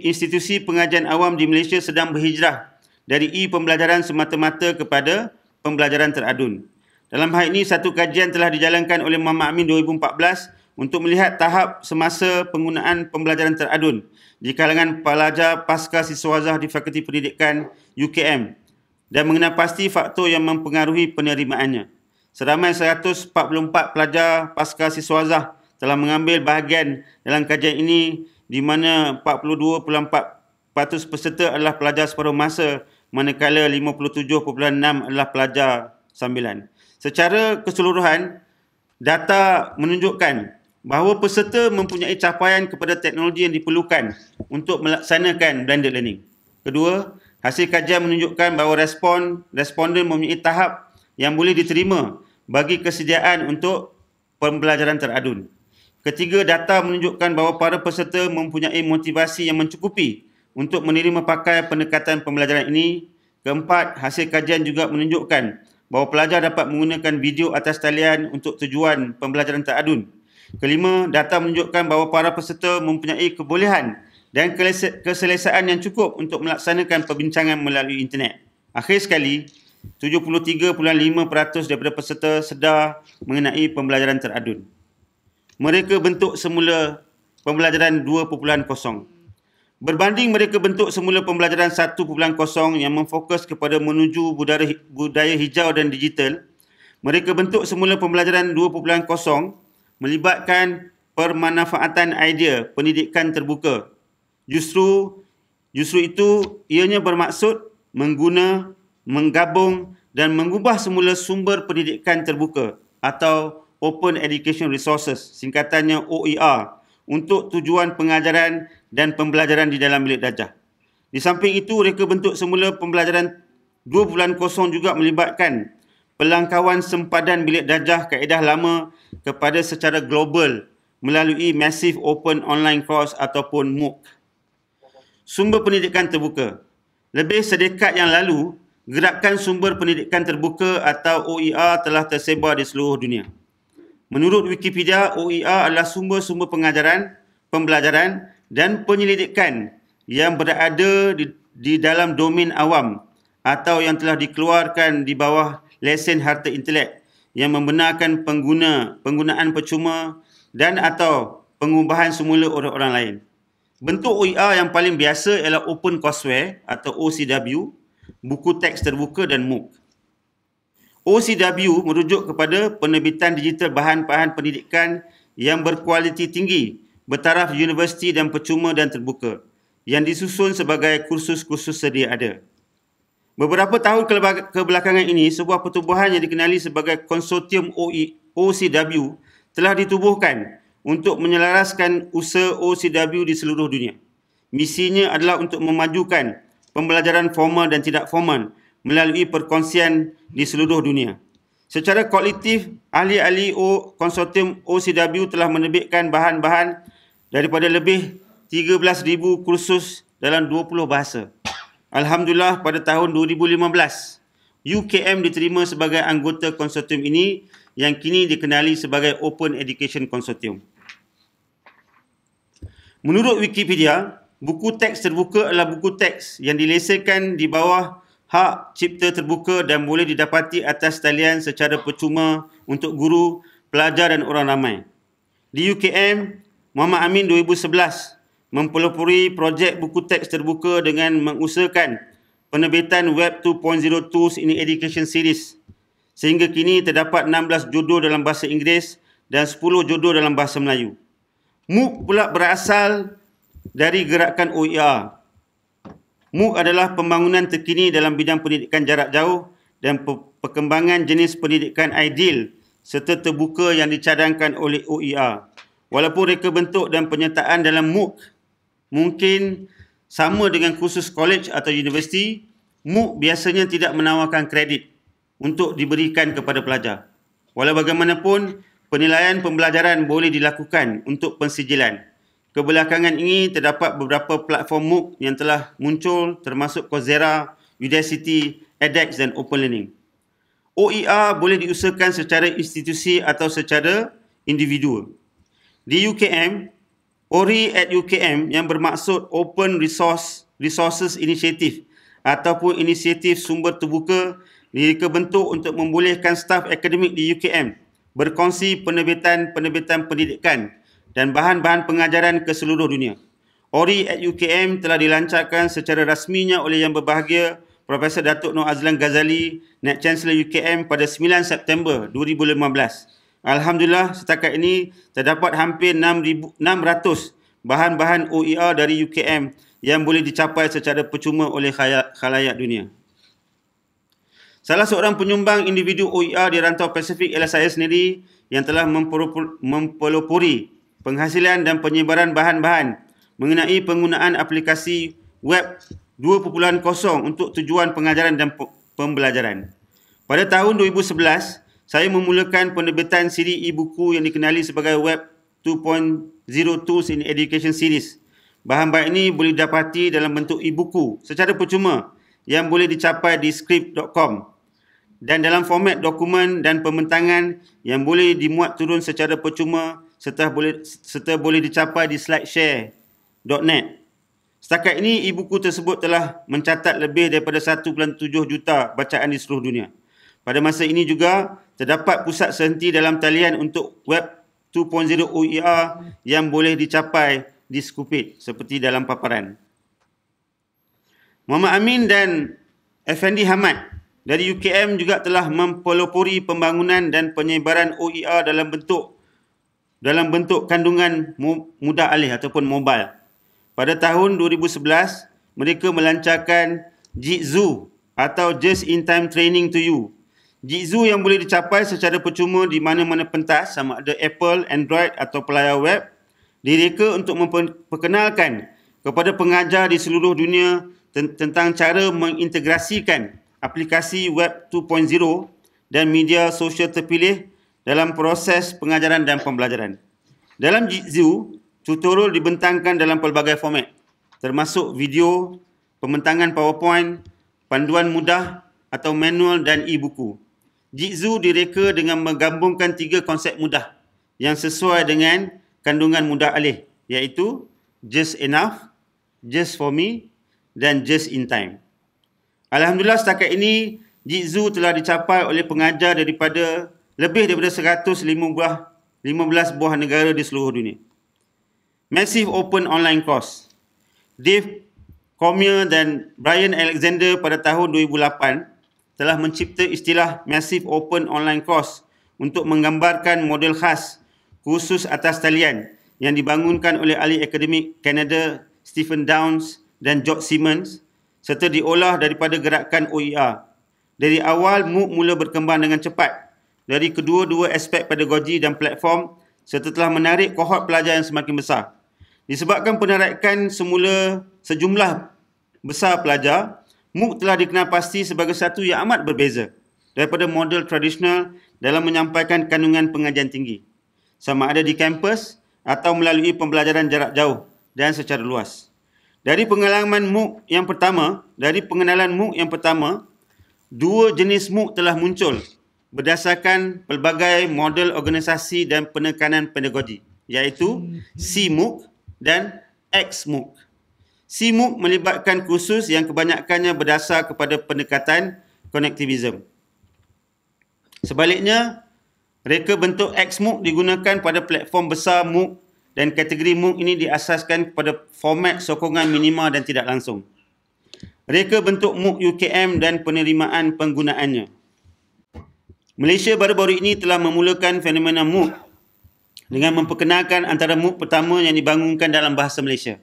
institusi pengajian awam di Malaysia sedang berhijrah dari e-pembelajaran semata-mata kepada pembelajaran teradun. Dalam hal ini, satu kajian telah dijalankan oleh Muhammad Amin 2014 untuk melihat tahap semasa penggunaan pembelajaran teradun di kalangan pelajar pasca siswazah di Fakulti Pendidikan UKM dan mengenai pasti faktor yang mempengaruhi penerimaannya. Seramai 144 pelajar pasca siswazah telah mengambil bahagian dalam kajian ini di mana 42.4% peserta adalah pelajar separuh masa manakala 57.6 adalah pelajar sambilan. Secara keseluruhan, data menunjukkan bahawa peserta mempunyai capaian kepada teknologi yang diperlukan untuk melaksanakan blended learning. Kedua, hasil kajian menunjukkan bahawa respon responden mempunyai tahap yang boleh diterima bagi kesediaan untuk pembelajaran teradun. Ketiga, data menunjukkan bahawa para peserta mempunyai motivasi yang mencukupi untuk menerima pakai pendekatan pembelajaran ini. Keempat, hasil kajian juga menunjukkan bahawa pelajar dapat menggunakan video atas talian untuk tujuan pembelajaran teradun. Kelima, data menunjukkan bahawa para peserta mempunyai kebolehan dan keselesaan yang cukup untuk melaksanakan perbincangan melalui internet. Akhir sekali, 73.5% daripada peserta sedar mengenai pembelajaran teradun. Mereka bentuk semula pembelajaran 2.0. Berbanding mereka bentuk semula pembelajaran 1.0 yang memfokus kepada menuju budaya hijau dan digital, mereka bentuk semula pembelajaran 2.0 melibatkan permanfaatan idea pendidikan terbuka. Justru justru itu ianya bermaksud mengguna, menggabung dan mengubah semula sumber pendidikan terbuka atau Open Education Resources singkatannya OER untuk tujuan pengajaran dan pembelajaran di dalam bilik darjah. Di samping itu, reka bentuk semula pembelajaran 2 bulan kosong juga melibatkan pelangkauan sempadan bilik darjah kaedah lama kepada secara global melalui Massive Open Online Course ataupun MOOC. Sumber pendidikan terbuka. Lebih sedekat yang lalu, gerakan sumber pendidikan terbuka atau OER telah tersebar di seluruh dunia. Menurut Wikipedia, OER adalah sumber-sumber pengajaran, pembelajaran dan penyelidikan yang berada di, di dalam domain awam atau yang telah dikeluarkan di bawah lesen harta intelek yang membenarkan pengguna penggunaan percuma dan atau pengubahan semula oleh orang lain. Bentuk OER yang paling biasa ialah open courseware atau OCW, buku teks terbuka dan MOOC. OCW merujuk kepada penerbitan digital bahan-bahan pendidikan yang berkualiti tinggi bertaraf universiti dan percuma dan terbuka yang disusun sebagai kursus-kursus sedia ada. Beberapa tahun kebelakangan ini, sebuah pertubuhan yang dikenali sebagai konsortium OCW telah ditubuhkan untuk menyelaraskan usaha OCW di seluruh dunia. Misinya adalah untuk memajukan pembelajaran formal dan tidak formal melalui perkongsian di seluruh dunia. Secara kognitif, ahli-ahli konsortium OCW telah menerbitkan bahan-bahan daripada lebih 13,000 kursus dalam 20 bahasa. Alhamdulillah pada tahun 2015, UKM diterima sebagai anggota konsortium ini yang kini dikenali sebagai Open Education Consortium. Menurut Wikipedia, buku teks terbuka adalah buku teks yang dilesakan di bawah hak cipta terbuka dan boleh didapati atas talian secara percuma untuk guru, pelajar dan orang ramai. Di UKM, Muhammad Amin 2011 mempelopori projek buku teks terbuka dengan mengusahakan penerbitan Web 2.0 Tools in Education Series. Sehingga kini terdapat 16 judul dalam bahasa Inggeris dan 10 judul dalam bahasa Melayu. MOOC pula berasal dari gerakan OER. MOOC adalah pembangunan terkini dalam bidang pendidikan jarak jauh dan perkembangan jenis pendidikan ideal serta terbuka yang dicadangkan oleh OER. Walaupun reka bentuk dan penyertaan dalam MOOC mungkin sama dengan kursus college atau universiti, MOOC biasanya tidak menawarkan kredit untuk diberikan kepada pelajar. Walau bagaimanapun, penilaian pembelajaran boleh dilakukan untuk pensijilan. Kebelakangan ini terdapat beberapa platform MOOC yang telah muncul termasuk Coursera, Udacity, edX dan Open Learning. OER boleh diusahakan secara institusi atau secara individu di UKM, ORI at UKM yang bermaksud Open Resource Resources Initiative ataupun inisiatif sumber terbuka mereka bentuk untuk membolehkan staf akademik di UKM berkongsi penerbitan-penerbitan pendidikan dan bahan-bahan pengajaran ke seluruh dunia. ORI at UKM telah dilancarkan secara rasminya oleh yang berbahagia Profesor Datuk Nur Azlan Ghazali, Naik Chancellor UKM pada 9 September 2015. Alhamdulillah setakat ini terdapat hampir 6,600 bahan-bahan OER dari UKM yang boleh dicapai secara percuma oleh khalayak dunia. Salah seorang penyumbang individu OER di rantau Pasifik ialah saya sendiri yang telah mempelopori penghasilan dan penyebaran bahan-bahan mengenai penggunaan aplikasi web 2.0 untuk tujuan pengajaran dan pembelajaran. Pada tahun 2011, saya memulakan penerbitan siri e-buku yang dikenali sebagai Web 2.0 Tools in Education Series. Bahan baik ini boleh didapati dalam bentuk e-buku secara percuma yang boleh dicapai di script.com dan dalam format dokumen dan pementangan yang boleh dimuat turun secara percuma serta boleh serta boleh dicapai di slideshare.net. Setakat ini e-buku tersebut telah mencatat lebih daripada 1.7 juta bacaan di seluruh dunia. Pada masa ini juga terdapat pusat senti dalam talian untuk web 2.0 OER yang boleh dicapai di Skupit seperti dalam paparan. Mama Amin dan Effendi Hamad dari UKM juga telah mempelopori pembangunan dan penyebaran OER dalam bentuk dalam bentuk kandungan mudah alih ataupun mobile. Pada tahun 2011, mereka melancarkan Jitsu atau Just In Time Training to You Jizu yang boleh dicapai secara percuma di mana-mana pentas sama ada Apple, Android atau pelayar web direka untuk memperkenalkan kepada pengajar di seluruh dunia tentang cara mengintegrasikan aplikasi web 2.0 dan media sosial terpilih dalam proses pengajaran dan pembelajaran. Dalam Jizu, tutorial dibentangkan dalam pelbagai format termasuk video, pembentangan PowerPoint, panduan mudah atau manual dan e-buku. Jizu direka dengan menggabungkan tiga konsep mudah yang sesuai dengan kandungan mudah alih iaitu just enough, just for me dan just in time. Alhamdulillah setakat ini Jizu telah dicapai oleh pengajar daripada lebih daripada 115 buah, 15 buah negara di seluruh dunia. Massive Open Online Course. Dave Cormier dan Brian Alexander pada tahun 2008 telah mencipta istilah Massive Open Online Course untuk menggambarkan model khas khusus atas talian yang dibangunkan oleh ahli akademik Kanada Stephen Downs dan George Simmons serta diolah daripada gerakan OER. Dari awal, MOOC mula berkembang dengan cepat dari kedua-dua aspek pedagogi dan platform serta telah menarik kohort pelajar yang semakin besar. Disebabkan penarikan semula sejumlah besar pelajar, MOOC telah dikenal pasti sebagai satu yang amat berbeza daripada model tradisional dalam menyampaikan kandungan pengajian tinggi sama ada di kampus atau melalui pembelajaran jarak jauh dan secara luas. Dari pengalaman MOOC yang pertama, dari pengenalan MOOC yang pertama, dua jenis MOOC telah muncul berdasarkan pelbagai model organisasi dan penekanan pedagogi iaitu C MOOC dan X MOOC. Simuk melibatkan kursus yang kebanyakannya berdasar kepada pendekatan konektivisme. Sebaliknya, reka bentuk XMOOC digunakan pada platform besar MOOC dan kategori MOOC ini diasaskan kepada format sokongan minima dan tidak langsung. Reka bentuk MOOC UKM dan penerimaan penggunaannya. Malaysia baru-baru ini telah memulakan fenomena MOOC dengan memperkenalkan antara MOOC pertama yang dibangunkan dalam bahasa Malaysia.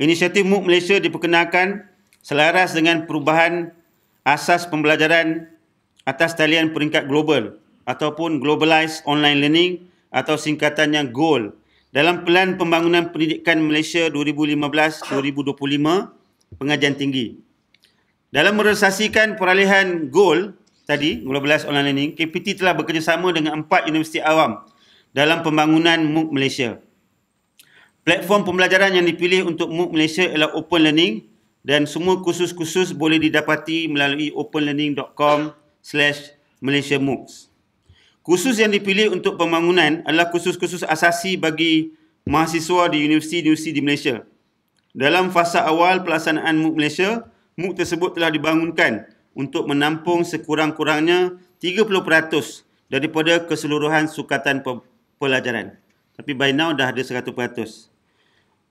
Inisiatif MOOC Malaysia diperkenalkan selaras dengan perubahan asas pembelajaran atas talian peringkat global ataupun Globalized Online Learning atau singkatannya GOAL dalam Pelan Pembangunan Pendidikan Malaysia 2015-2025 Pengajian Tinggi. Dalam merealisasikan peralihan GOAL tadi, Globalized Online Learning, KPT telah bekerjasama dengan empat universiti awam dalam pembangunan MOOC Malaysia. Platform pembelajaran yang dipilih untuk MOOC Malaysia ialah Open Learning dan semua kursus-kursus boleh didapati melalui openlearning.com slash Malaysia MOOCs. Kursus yang dipilih untuk pembangunan adalah kursus-kursus asasi bagi mahasiswa di universiti-universiti di Malaysia. Dalam fasa awal pelaksanaan MOOC Malaysia, MOOC tersebut telah dibangunkan untuk menampung sekurang-kurangnya 30% daripada keseluruhan sukatan pe- pelajaran. Tapi by now dah ada 100%.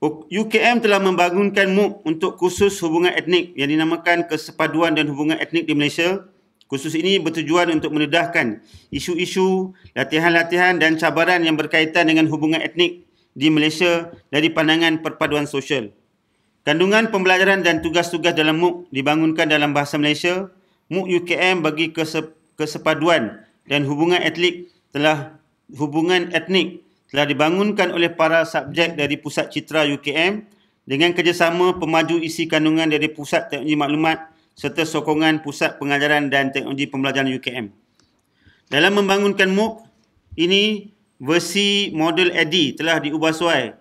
UKM telah membangunkan MOOC untuk kursus hubungan etnik yang dinamakan Kesepaduan dan Hubungan Etnik di Malaysia. Kursus ini bertujuan untuk meledahkan isu-isu, latihan-latihan dan cabaran yang berkaitan dengan hubungan etnik di Malaysia dari pandangan perpaduan sosial. Kandungan pembelajaran dan tugas-tugas dalam MOOC dibangunkan dalam bahasa Malaysia. MOOC UKM bagi kesepaduan dan hubungan etnik telah hubungan etnik telah dibangunkan oleh para subjek dari Pusat Citra UKM dengan kerjasama pemaju isi kandungan dari Pusat Teknologi Maklumat serta sokongan Pusat Pengajaran dan Teknologi Pembelajaran UKM. Dalam membangunkan MOOC ini, versi model ADI telah diubah suai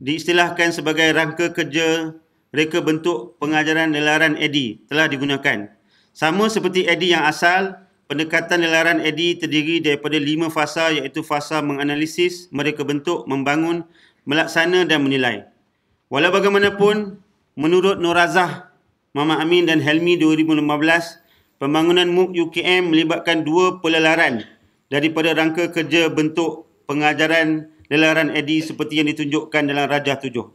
diistilahkan sebagai rangka kerja reka bentuk pengajaran nelaran ADI telah digunakan. Sama seperti ADI yang asal, Pendekatan lelaran EDI terdiri daripada lima fasa iaitu fasa menganalisis, mereka bentuk, membangun, melaksana dan menilai. Walau bagaimanapun, menurut Norazah, Mama Amin dan Helmi 2015, pembangunan MOOC UKM melibatkan dua pelelaran daripada rangka kerja bentuk pengajaran lelaran EDI seperti yang ditunjukkan dalam Rajah 7.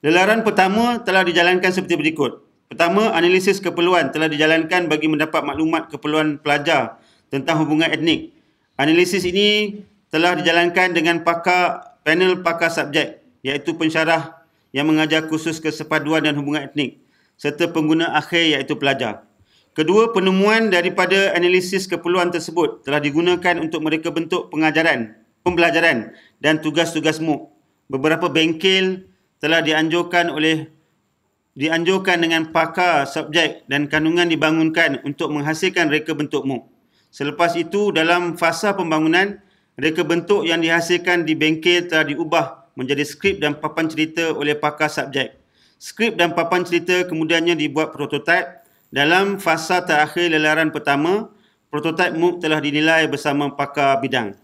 Lelaran pertama telah dijalankan seperti berikut. Pertama, analisis keperluan telah dijalankan bagi mendapat maklumat keperluan pelajar tentang hubungan etnik. Analisis ini telah dijalankan dengan pakar panel pakar subjek iaitu pensyarah yang mengajar khusus kesepaduan dan hubungan etnik serta pengguna akhir iaitu pelajar. Kedua, penemuan daripada analisis keperluan tersebut telah digunakan untuk mereka bentuk pengajaran, pembelajaran dan tugas-tugas MOOC. Beberapa bengkel telah dianjurkan oleh dianjurkan dengan pakar subjek dan kandungan dibangunkan untuk menghasilkan reka bentukmu. Selepas itu, dalam fasa pembangunan, reka bentuk yang dihasilkan di bengkel telah diubah menjadi skrip dan papan cerita oleh pakar subjek. Skrip dan papan cerita kemudiannya dibuat prototipe. Dalam fasa terakhir lelaran pertama, prototipe MOOC telah dinilai bersama pakar bidang.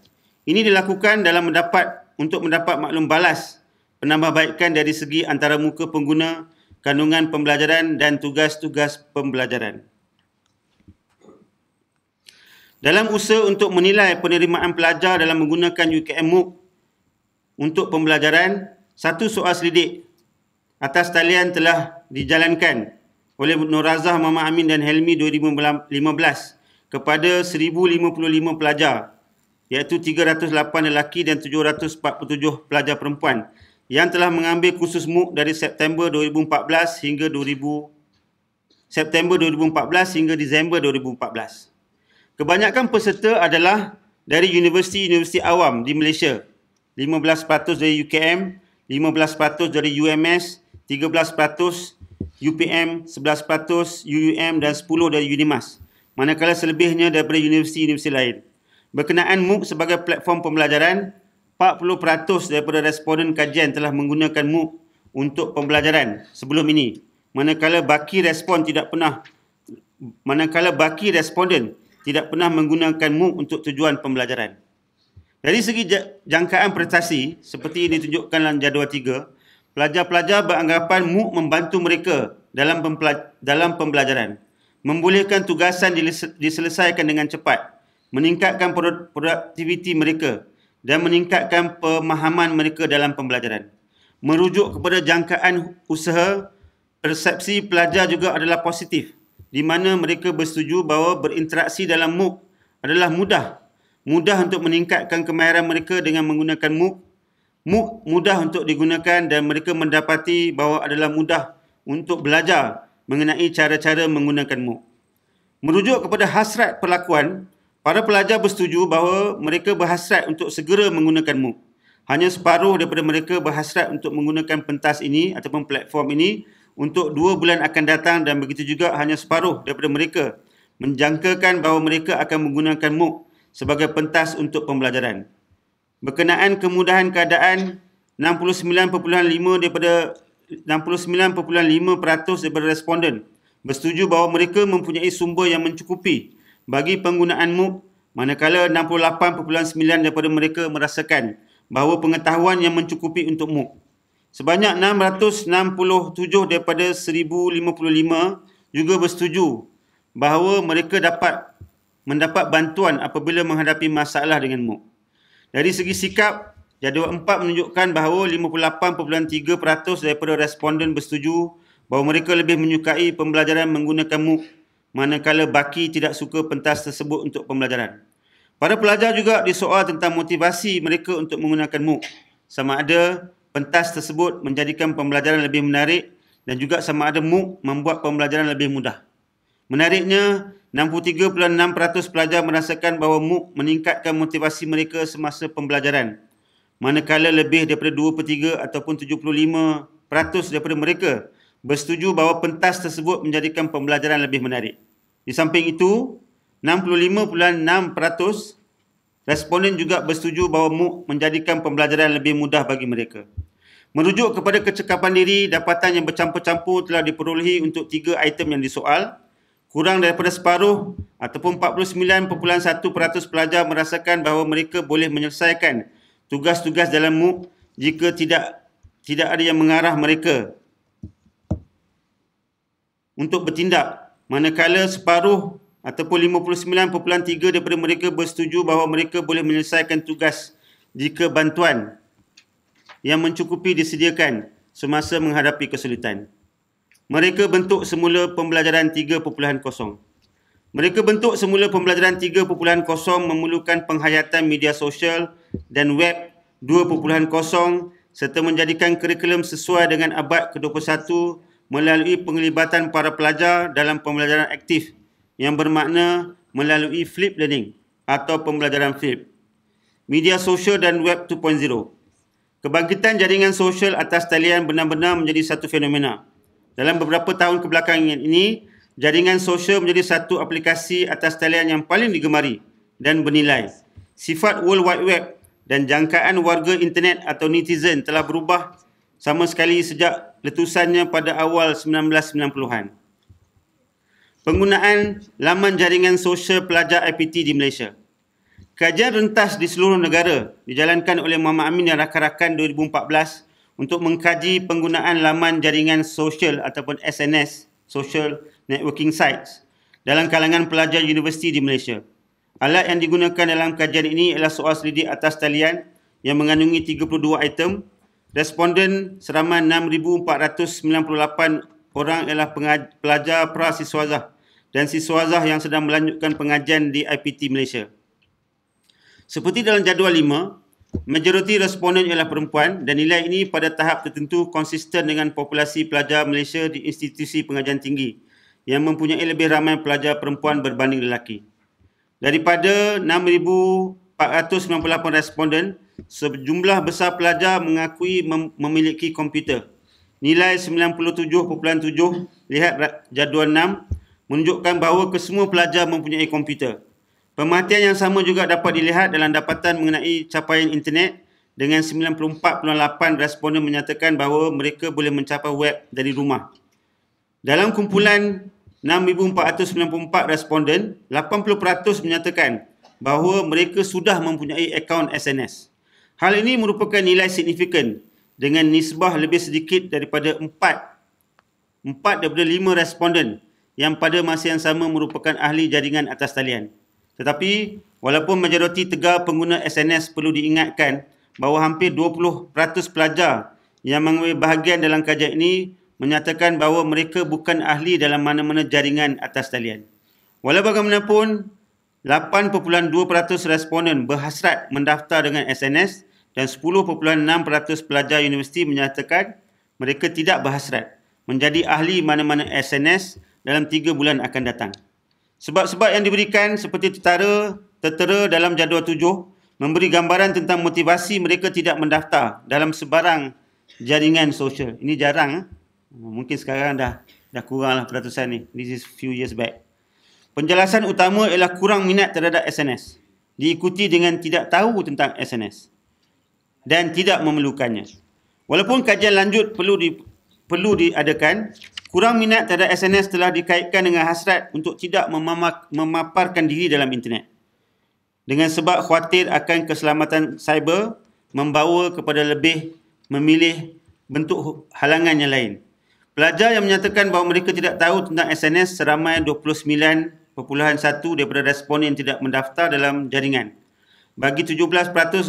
Ini dilakukan dalam mendapat untuk mendapat maklum balas penambahbaikan dari segi antara muka pengguna kandungan pembelajaran dan tugas-tugas pembelajaran. Dalam usaha untuk menilai penerimaan pelajar dalam menggunakan UKM MOOC untuk pembelajaran, satu soal selidik atas talian telah dijalankan oleh Nur Razah Muhammad Amin dan Helmi 2015 kepada 1055 pelajar iaitu 308 lelaki dan 747 pelajar perempuan yang telah mengambil kursus MOOC dari September 2014 hingga 2000 September 2014 hingga Disember 2014. Kebanyakan peserta adalah dari universiti-universiti awam di Malaysia. 15% dari UKM, 15% dari UMS, 13% UPM, 11% UUM dan 10 dari UNIMAS. Manakala selebihnya daripada universiti-universiti lain. Berkenaan MOOC sebagai platform pembelajaran, 40% daripada responden kajian telah menggunakan MOOC untuk pembelajaran sebelum ini. Manakala baki respon tidak pernah manakala baki responden tidak pernah menggunakan MOOC untuk tujuan pembelajaran. Dari segi jangkaan prestasi seperti yang ditunjukkan dalam jadual 3, pelajar-pelajar beranggapan MOOC membantu mereka dalam dalam pembelajaran, membolehkan tugasan diselesaikan dengan cepat, meningkatkan produktiviti mereka dan meningkatkan pemahaman mereka dalam pembelajaran. Merujuk kepada jangkaan usaha, persepsi pelajar juga adalah positif di mana mereka bersetuju bahawa berinteraksi dalam MOOC adalah mudah. Mudah untuk meningkatkan kemahiran mereka dengan menggunakan MOOC. MOOC mudah untuk digunakan dan mereka mendapati bahawa adalah mudah untuk belajar mengenai cara-cara menggunakan MOOC. Merujuk kepada hasrat perlakuan Para pelajar bersetuju bahawa mereka berhasrat untuk segera menggunakan MOOC. Hanya separuh daripada mereka berhasrat untuk menggunakan pentas ini ataupun platform ini untuk dua bulan akan datang dan begitu juga hanya separuh daripada mereka menjangkakan bahawa mereka akan menggunakan MOOC sebagai pentas untuk pembelajaran. Berkenaan kemudahan keadaan, 69.5% daripada 69.5% daripada responden bersetuju bahawa mereka mempunyai sumber yang mencukupi bagi penggunaan MOOC manakala 68.9 daripada mereka merasakan bahawa pengetahuan yang mencukupi untuk MOOC. Sebanyak 667 daripada 1055 juga bersetuju bahawa mereka dapat mendapat bantuan apabila menghadapi masalah dengan MOOC. Dari segi sikap, jadual 4 menunjukkan bahawa 58.3% daripada responden bersetuju bahawa mereka lebih menyukai pembelajaran menggunakan MOOC manakala baki tidak suka pentas tersebut untuk pembelajaran. Para pelajar juga disoal tentang motivasi mereka untuk menggunakan MOOC sama ada pentas tersebut menjadikan pembelajaran lebih menarik dan juga sama ada MOOC membuat pembelajaran lebih mudah. Menariknya, 63.6% pelajar merasakan bahawa MOOC meningkatkan motivasi mereka semasa pembelajaran. Manakala lebih daripada 2 per 3 ataupun 75% daripada mereka bersetuju bahawa pentas tersebut menjadikan pembelajaran lebih menarik. Di samping itu, 65.6% responden juga bersetuju bahawa MOOC menjadikan pembelajaran lebih mudah bagi mereka. Merujuk kepada kecekapan diri, dapatan yang bercampur-campur telah diperolehi untuk tiga item yang disoal. Kurang daripada separuh ataupun 49.1% pelajar merasakan bahawa mereka boleh menyelesaikan tugas-tugas dalam MOOC jika tidak tidak ada yang mengarah mereka untuk bertindak manakala separuh ataupun 59.3 daripada mereka bersetuju bahawa mereka boleh menyelesaikan tugas jika bantuan yang mencukupi disediakan semasa menghadapi kesulitan. Mereka bentuk semula pembelajaran 3.0. Mereka bentuk semula pembelajaran 3.0 memerlukan penghayatan media sosial dan web 2.0 serta menjadikan kurikulum sesuai dengan abad ke-21 melalui penglibatan para pelajar dalam pembelajaran aktif yang bermakna melalui flip learning atau pembelajaran flip. Media sosial dan web 2.0 Kebangkitan jaringan sosial atas talian benar-benar menjadi satu fenomena. Dalam beberapa tahun kebelakangan ini, jaringan sosial menjadi satu aplikasi atas talian yang paling digemari dan bernilai. Sifat World Wide Web dan jangkaan warga internet atau netizen telah berubah sama sekali sejak letusannya pada awal 1990-an. Penggunaan laman jaringan sosial pelajar IPT di Malaysia. Kajian rentas di seluruh negara dijalankan oleh Mama Amin dan rakan-rakan 2014 untuk mengkaji penggunaan laman jaringan sosial ataupun SNS, Social Networking Sites, dalam kalangan pelajar universiti di Malaysia. Alat yang digunakan dalam kajian ini ialah soal selidik atas talian yang mengandungi 32 item Responden seramai 6,498 orang ialah pelajar prasiswazah dan siswazah yang sedang melanjutkan pengajian di IPT Malaysia. Seperti dalam jadual 5, majoriti responden ialah perempuan dan nilai ini pada tahap tertentu konsisten dengan populasi pelajar Malaysia di institusi pengajian tinggi yang mempunyai lebih ramai pelajar perempuan berbanding lelaki. Daripada 6,498 responden, sejumlah besar pelajar mengakui mem- memiliki komputer. Nilai 97.7 lihat jadual 6 menunjukkan bahawa kesemua pelajar mempunyai komputer. Pematian yang sama juga dapat dilihat dalam dapatan mengenai capaian internet dengan 94.8 responden menyatakan bahawa mereka boleh mencapai web dari rumah. Dalam kumpulan 6494 responden, 80% menyatakan bahawa mereka sudah mempunyai akaun SNS. Hal ini merupakan nilai signifikan dengan nisbah lebih sedikit daripada 4 4 daripada 5 responden yang pada masa yang sama merupakan ahli jaringan atas talian. Tetapi walaupun majoriti tegar pengguna SNS perlu diingatkan bahawa hampir 20% pelajar yang mengambil bahagian dalam kajian ini menyatakan bahawa mereka bukan ahli dalam mana-mana jaringan atas talian. Walau bagaimanapun, 8.2% responden berhasrat mendaftar dengan SNS dan 10.6% pelajar universiti menyatakan mereka tidak berhasrat menjadi ahli mana-mana SNS dalam 3 bulan akan datang. Sebab-sebab yang diberikan seperti tetara, tertera dalam jadual tujuh memberi gambaran tentang motivasi mereka tidak mendaftar dalam sebarang jaringan sosial. Ini jarang. Eh? Mungkin sekarang dah dah kuranglah peratusan ni. This is few years back. Penjelasan utama ialah kurang minat terhadap SNS diikuti dengan tidak tahu tentang SNS dan tidak memerlukannya. Walaupun kajian lanjut perlu di, perlu diadakan, kurang minat terhadap SNS telah dikaitkan dengan hasrat untuk tidak memaparkan diri dalam internet. Dengan sebab khawatir akan keselamatan cyber membawa kepada lebih memilih bentuk halangan yang lain. Pelajar yang menyatakan bahawa mereka tidak tahu tentang SNS seramai perpuluhan satu daripada responden tidak mendaftar dalam jaringan. Bagi 17%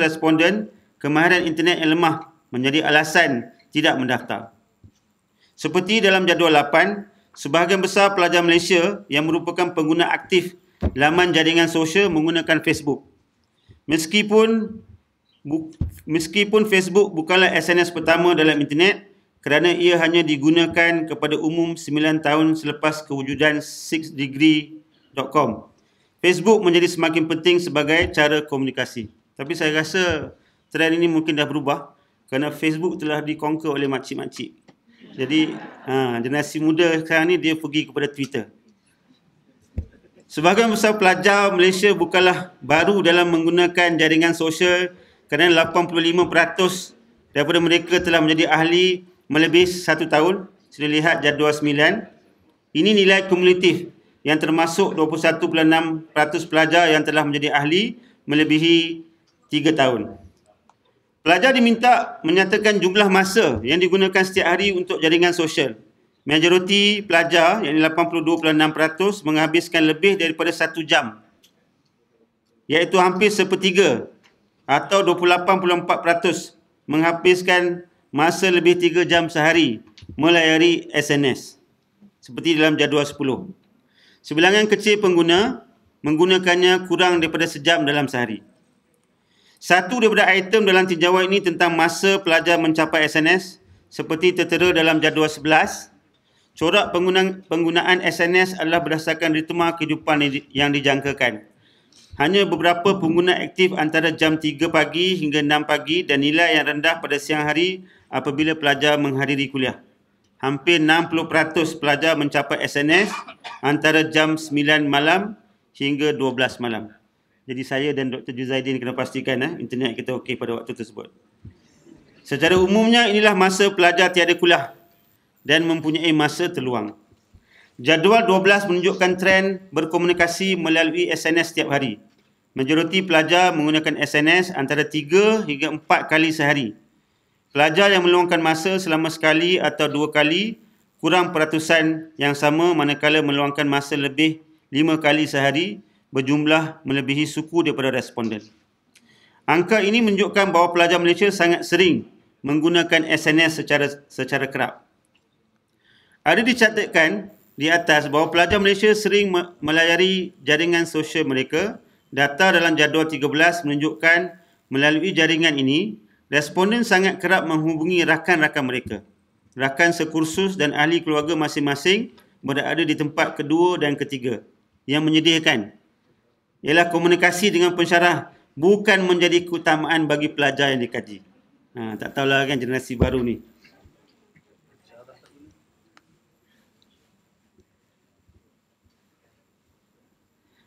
responden, kemahiran internet yang lemah menjadi alasan tidak mendaftar. Seperti dalam jadual 8, sebahagian besar pelajar Malaysia yang merupakan pengguna aktif laman jaringan sosial menggunakan Facebook. Meskipun bu, meskipun Facebook bukanlah SNS pertama dalam internet kerana ia hanya digunakan kepada umum 9 tahun selepas kewujudan 6 degree www.facebook.com. Facebook menjadi semakin penting sebagai cara komunikasi. Tapi saya rasa trend ini mungkin dah berubah kerana Facebook telah dikonker oleh makcik-makcik. Jadi ha, generasi muda sekarang ni dia pergi kepada Twitter. Sebagai besar pelajar Malaysia bukanlah baru dalam menggunakan jaringan sosial kerana 85% daripada mereka telah menjadi ahli melebih satu tahun. Sila lihat jadual 9. Ini nilai kumulatif yang termasuk 21.6% pelajar yang telah menjadi ahli melebihi 3 tahun. Pelajar diminta menyatakan jumlah masa yang digunakan setiap hari untuk jaringan sosial. Majoriti pelajar, yang 82.6% menghabiskan lebih daripada 1 jam. Iaitu hampir sepertiga atau 28.4% menghabiskan masa lebih 3 jam sehari melayari SNS. Seperti dalam jadual Sebilangan kecil pengguna menggunakannya kurang daripada sejam dalam sehari. Satu daripada item dalam tinjauan ini tentang masa pelajar mencapai SNS seperti tertera dalam jadual 11. Corak penggunaan, penggunaan SNS adalah berdasarkan ritma kehidupan yang dijangkakan. Hanya beberapa pengguna aktif antara jam 3 pagi hingga 6 pagi dan nilai yang rendah pada siang hari apabila pelajar menghadiri kuliah hampir 60% pelajar mencapai SNS antara jam 9 malam hingga 12 malam. Jadi saya dan Dr. Juzaidin kena pastikan eh, internet kita okey pada waktu tersebut. Secara umumnya inilah masa pelajar tiada kuliah dan mempunyai masa terluang. Jadual 12 menunjukkan trend berkomunikasi melalui SNS setiap hari. Majoriti pelajar menggunakan SNS antara 3 hingga 4 kali sehari. Pelajar yang meluangkan masa selama sekali atau dua kali kurang peratusan yang sama manakala meluangkan masa lebih lima kali sehari berjumlah melebihi suku daripada responden. Angka ini menunjukkan bahawa pelajar Malaysia sangat sering menggunakan SNS secara secara kerap. Ada dicatatkan di atas bahawa pelajar Malaysia sering melayari jaringan sosial mereka. Data dalam jadual 13 menunjukkan melalui jaringan ini, Responden sangat kerap menghubungi rakan-rakan mereka. Rakan sekursus dan ahli keluarga masing-masing berada di tempat kedua dan ketiga. Yang menyediakan ialah komunikasi dengan pensyarah bukan menjadi keutamaan bagi pelajar yang dikaji. Ha, tak tahulah kan generasi baru ni.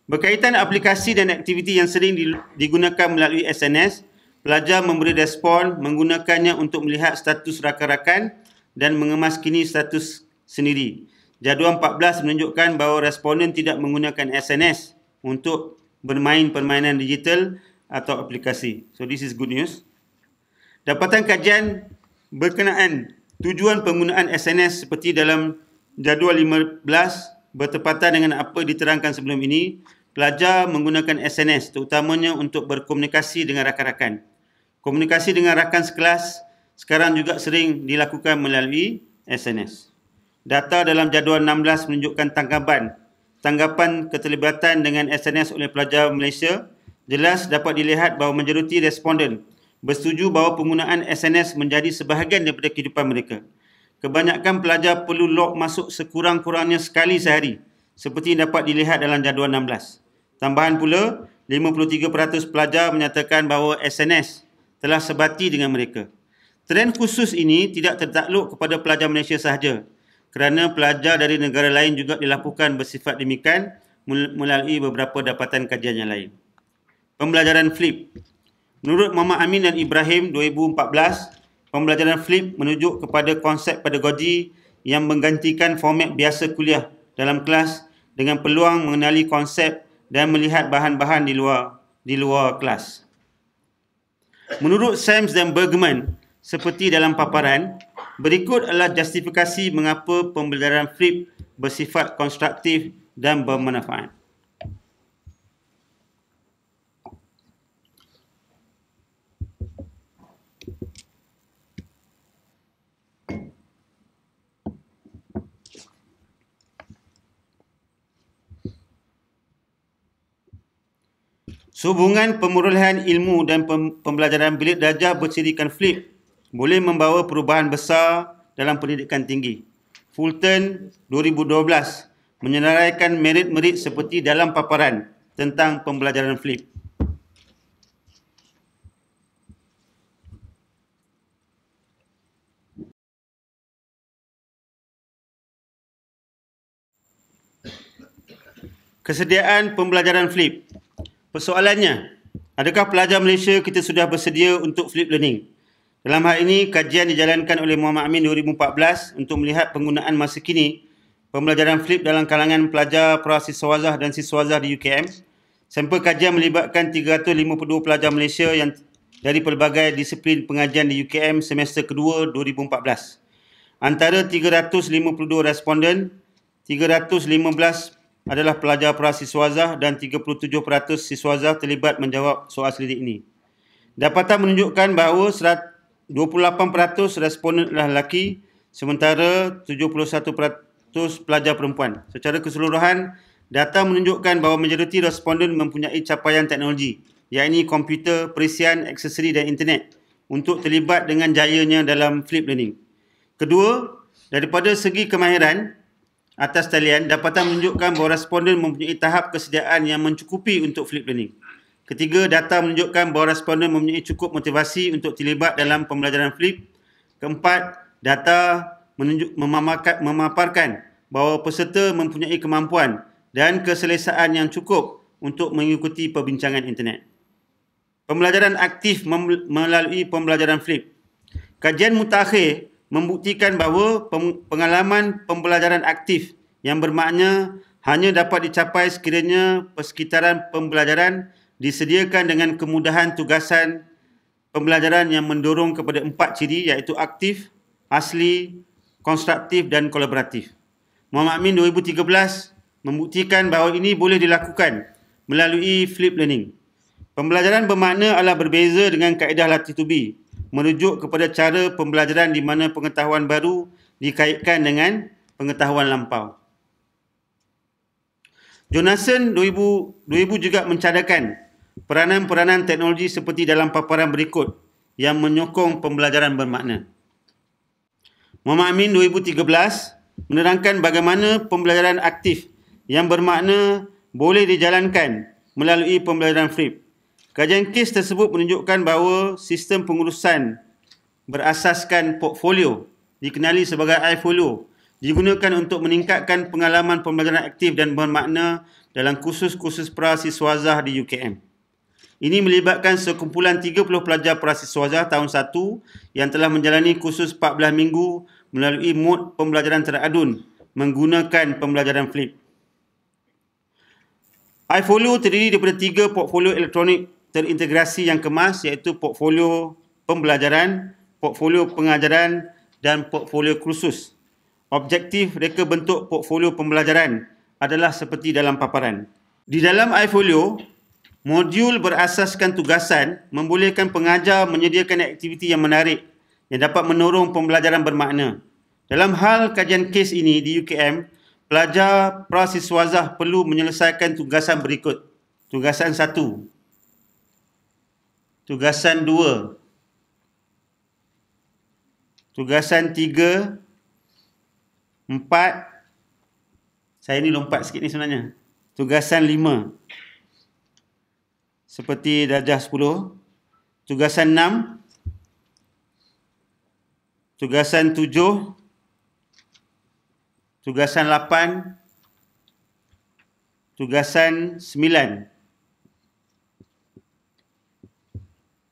Berkaitan aplikasi dan aktiviti yang sering digunakan melalui SNS, pelajar memberi respon menggunakannya untuk melihat status rakan-rakan dan mengemas kini status sendiri. Jadual 14 menunjukkan bahawa responden tidak menggunakan SNS untuk bermain permainan digital atau aplikasi. So this is good news. Dapatan kajian berkenaan tujuan penggunaan SNS seperti dalam jadual 15 bertepatan dengan apa diterangkan sebelum ini pelajar menggunakan SNS terutamanya untuk berkomunikasi dengan rakan-rakan. Komunikasi dengan rakan sekelas sekarang juga sering dilakukan melalui SNS. Data dalam jadual 16 menunjukkan tanggapan tanggapan keterlibatan dengan SNS oleh pelajar Malaysia jelas dapat dilihat bahawa majoriti responden bersetuju bahawa penggunaan SNS menjadi sebahagian daripada kehidupan mereka. Kebanyakan pelajar perlu log masuk sekurang-kurangnya sekali sehari seperti dapat dilihat dalam jadual Tambahan pula, 53% pelajar menyatakan bahawa SNS telah sebati dengan mereka. Trend khusus ini tidak tertakluk kepada pelajar Malaysia sahaja kerana pelajar dari negara lain juga dilakukan bersifat demikian melalui beberapa dapatan kajian yang lain. Pembelajaran flip. Menurut Mama Amin dan Ibrahim 2014, pembelajaran flip menunjuk kepada konsep pedagogi yang menggantikan format biasa kuliah dalam kelas dengan peluang mengenali konsep dan melihat bahan-bahan di luar di luar kelas. Menurut Sams dan Bergman, seperti dalam paparan, berikut adalah justifikasi mengapa pembelajaran flip bersifat konstruktif dan bermanfaat. Sehubungan pemuruhan ilmu dan pembelajaran bilik darjah bersirikan flip boleh membawa perubahan besar dalam pendidikan tinggi. Fulton 2012 menyenaraikan merit-merit seperti dalam paparan tentang pembelajaran flip. Kesediaan pembelajaran flip Persoalannya, adakah pelajar Malaysia kita sudah bersedia untuk flip learning? Dalam hal ini, kajian dijalankan oleh Muhammad Amin 2014 untuk melihat penggunaan masa kini pembelajaran flip dalam kalangan pelajar prasiswazah dan siswazah di UKM. Sampel kajian melibatkan 352 pelajar Malaysia yang dari pelbagai disiplin pengajian di UKM semester kedua 2014. Antara 352 responden, 315 adalah pelajar prasiswazah dan 37% siswazah terlibat menjawab soal selidik ini. Dapatan menunjukkan bahawa 28% responden adalah lelaki sementara 71% pelajar perempuan. Secara keseluruhan, data menunjukkan bahawa majoriti responden mempunyai capaian teknologi iaitu komputer, perisian, aksesori dan internet untuk terlibat dengan jayanya dalam flip learning. Kedua, daripada segi kemahiran, atas talian dapatan menunjukkan bahawa responden mempunyai tahap kesediaan yang mencukupi untuk flip learning. Ketiga, data menunjukkan bahawa responden mempunyai cukup motivasi untuk terlibat dalam pembelajaran flip. Keempat, data menunjuk, memamarkan, memaparkan bahawa peserta mempunyai kemampuan dan keselesaan yang cukup untuk mengikuti perbincangan internet. Pembelajaran aktif melalui pembelajaran flip. Kajian mutakhir membuktikan bahawa pengalaman pembelajaran aktif yang bermakna hanya dapat dicapai sekiranya persekitaran pembelajaran disediakan dengan kemudahan tugasan pembelajaran yang mendorong kepada empat ciri iaitu aktif, asli, konstruktif dan kolaboratif. Muhammad Min 2013 membuktikan bahawa ini boleh dilakukan melalui flip learning. Pembelajaran bermakna adalah berbeza dengan kaedah latih tubi merujuk kepada cara pembelajaran di mana pengetahuan baru dikaitkan dengan pengetahuan lampau. Jonathan 2000, 2000 juga mencadangkan peranan-peranan teknologi seperti dalam paparan berikut yang menyokong pembelajaran bermakna. Muhammad Amin 2013 menerangkan bagaimana pembelajaran aktif yang bermakna boleh dijalankan melalui pembelajaran flip. Kajian kes tersebut menunjukkan bahawa sistem pengurusan berasaskan portfolio dikenali sebagai iFolio digunakan untuk meningkatkan pengalaman pembelajaran aktif dan bermakna dalam kursus-kursus prasiswazah di UKM. Ini melibatkan sekumpulan 30 pelajar prasiswazah tahun 1 yang telah menjalani kursus 14 minggu melalui mod pembelajaran teradun menggunakan pembelajaran flip. iFolio terdiri daripada tiga portfolio elektronik terintegrasi yang kemas iaitu portfolio pembelajaran, portfolio pengajaran dan portfolio kursus. Objektif reka bentuk portfolio pembelajaran adalah seperti dalam paparan. Di dalam iFolio, modul berasaskan tugasan membolehkan pengajar menyediakan aktiviti yang menarik yang dapat menorong pembelajaran bermakna. Dalam hal kajian kes ini di UKM, pelajar prasiswazah perlu menyelesaikan tugasan berikut. Tugasan tugasan dua, tugasan tiga, empat, saya ni lompat sikit ni sebenarnya. Tugasan lima, seperti darjah sepuluh. Tugasan enam, tugasan tujuh, tugasan lapan, tugasan sembilan. 9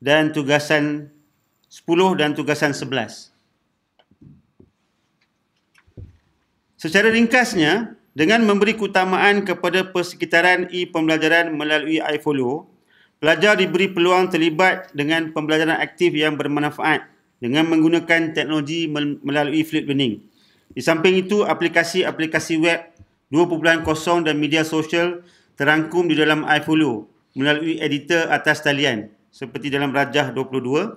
dan tugasan 10 dan tugasan 11. Secara ringkasnya, dengan memberi keutamaan kepada persekitaran e-pembelajaran melalui iFollow, pelajar diberi peluang terlibat dengan pembelajaran aktif yang bermanfaat dengan menggunakan teknologi melalui flipped learning. Di samping itu, aplikasi-aplikasi web 2.0 dan media sosial terangkum di dalam iFollow melalui editor atas talian seperti dalam Rajah 22.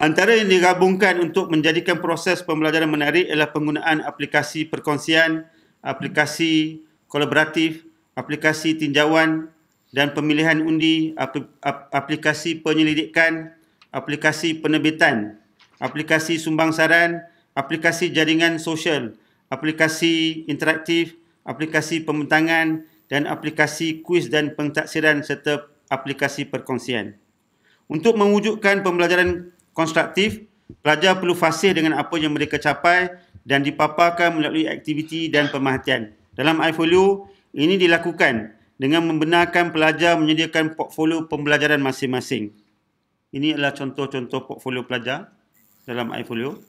Antara yang digabungkan untuk menjadikan proses pembelajaran menarik ialah penggunaan aplikasi perkongsian, aplikasi kolaboratif, aplikasi tinjauan dan pemilihan undi, aplikasi penyelidikan, aplikasi penerbitan, aplikasi sumbang saran, aplikasi jaringan sosial, aplikasi interaktif, aplikasi pembentangan dan aplikasi kuis dan pentaksiran serta aplikasi perkongsian. Untuk mewujudkan pembelajaran konstruktif, pelajar perlu fasih dengan apa yang mereka capai dan dipaparkan melalui aktiviti dan pemerhatian. Dalam iFolio, ini dilakukan dengan membenarkan pelajar menyediakan portfolio pembelajaran masing-masing. Ini adalah contoh-contoh portfolio pelajar dalam iFolio.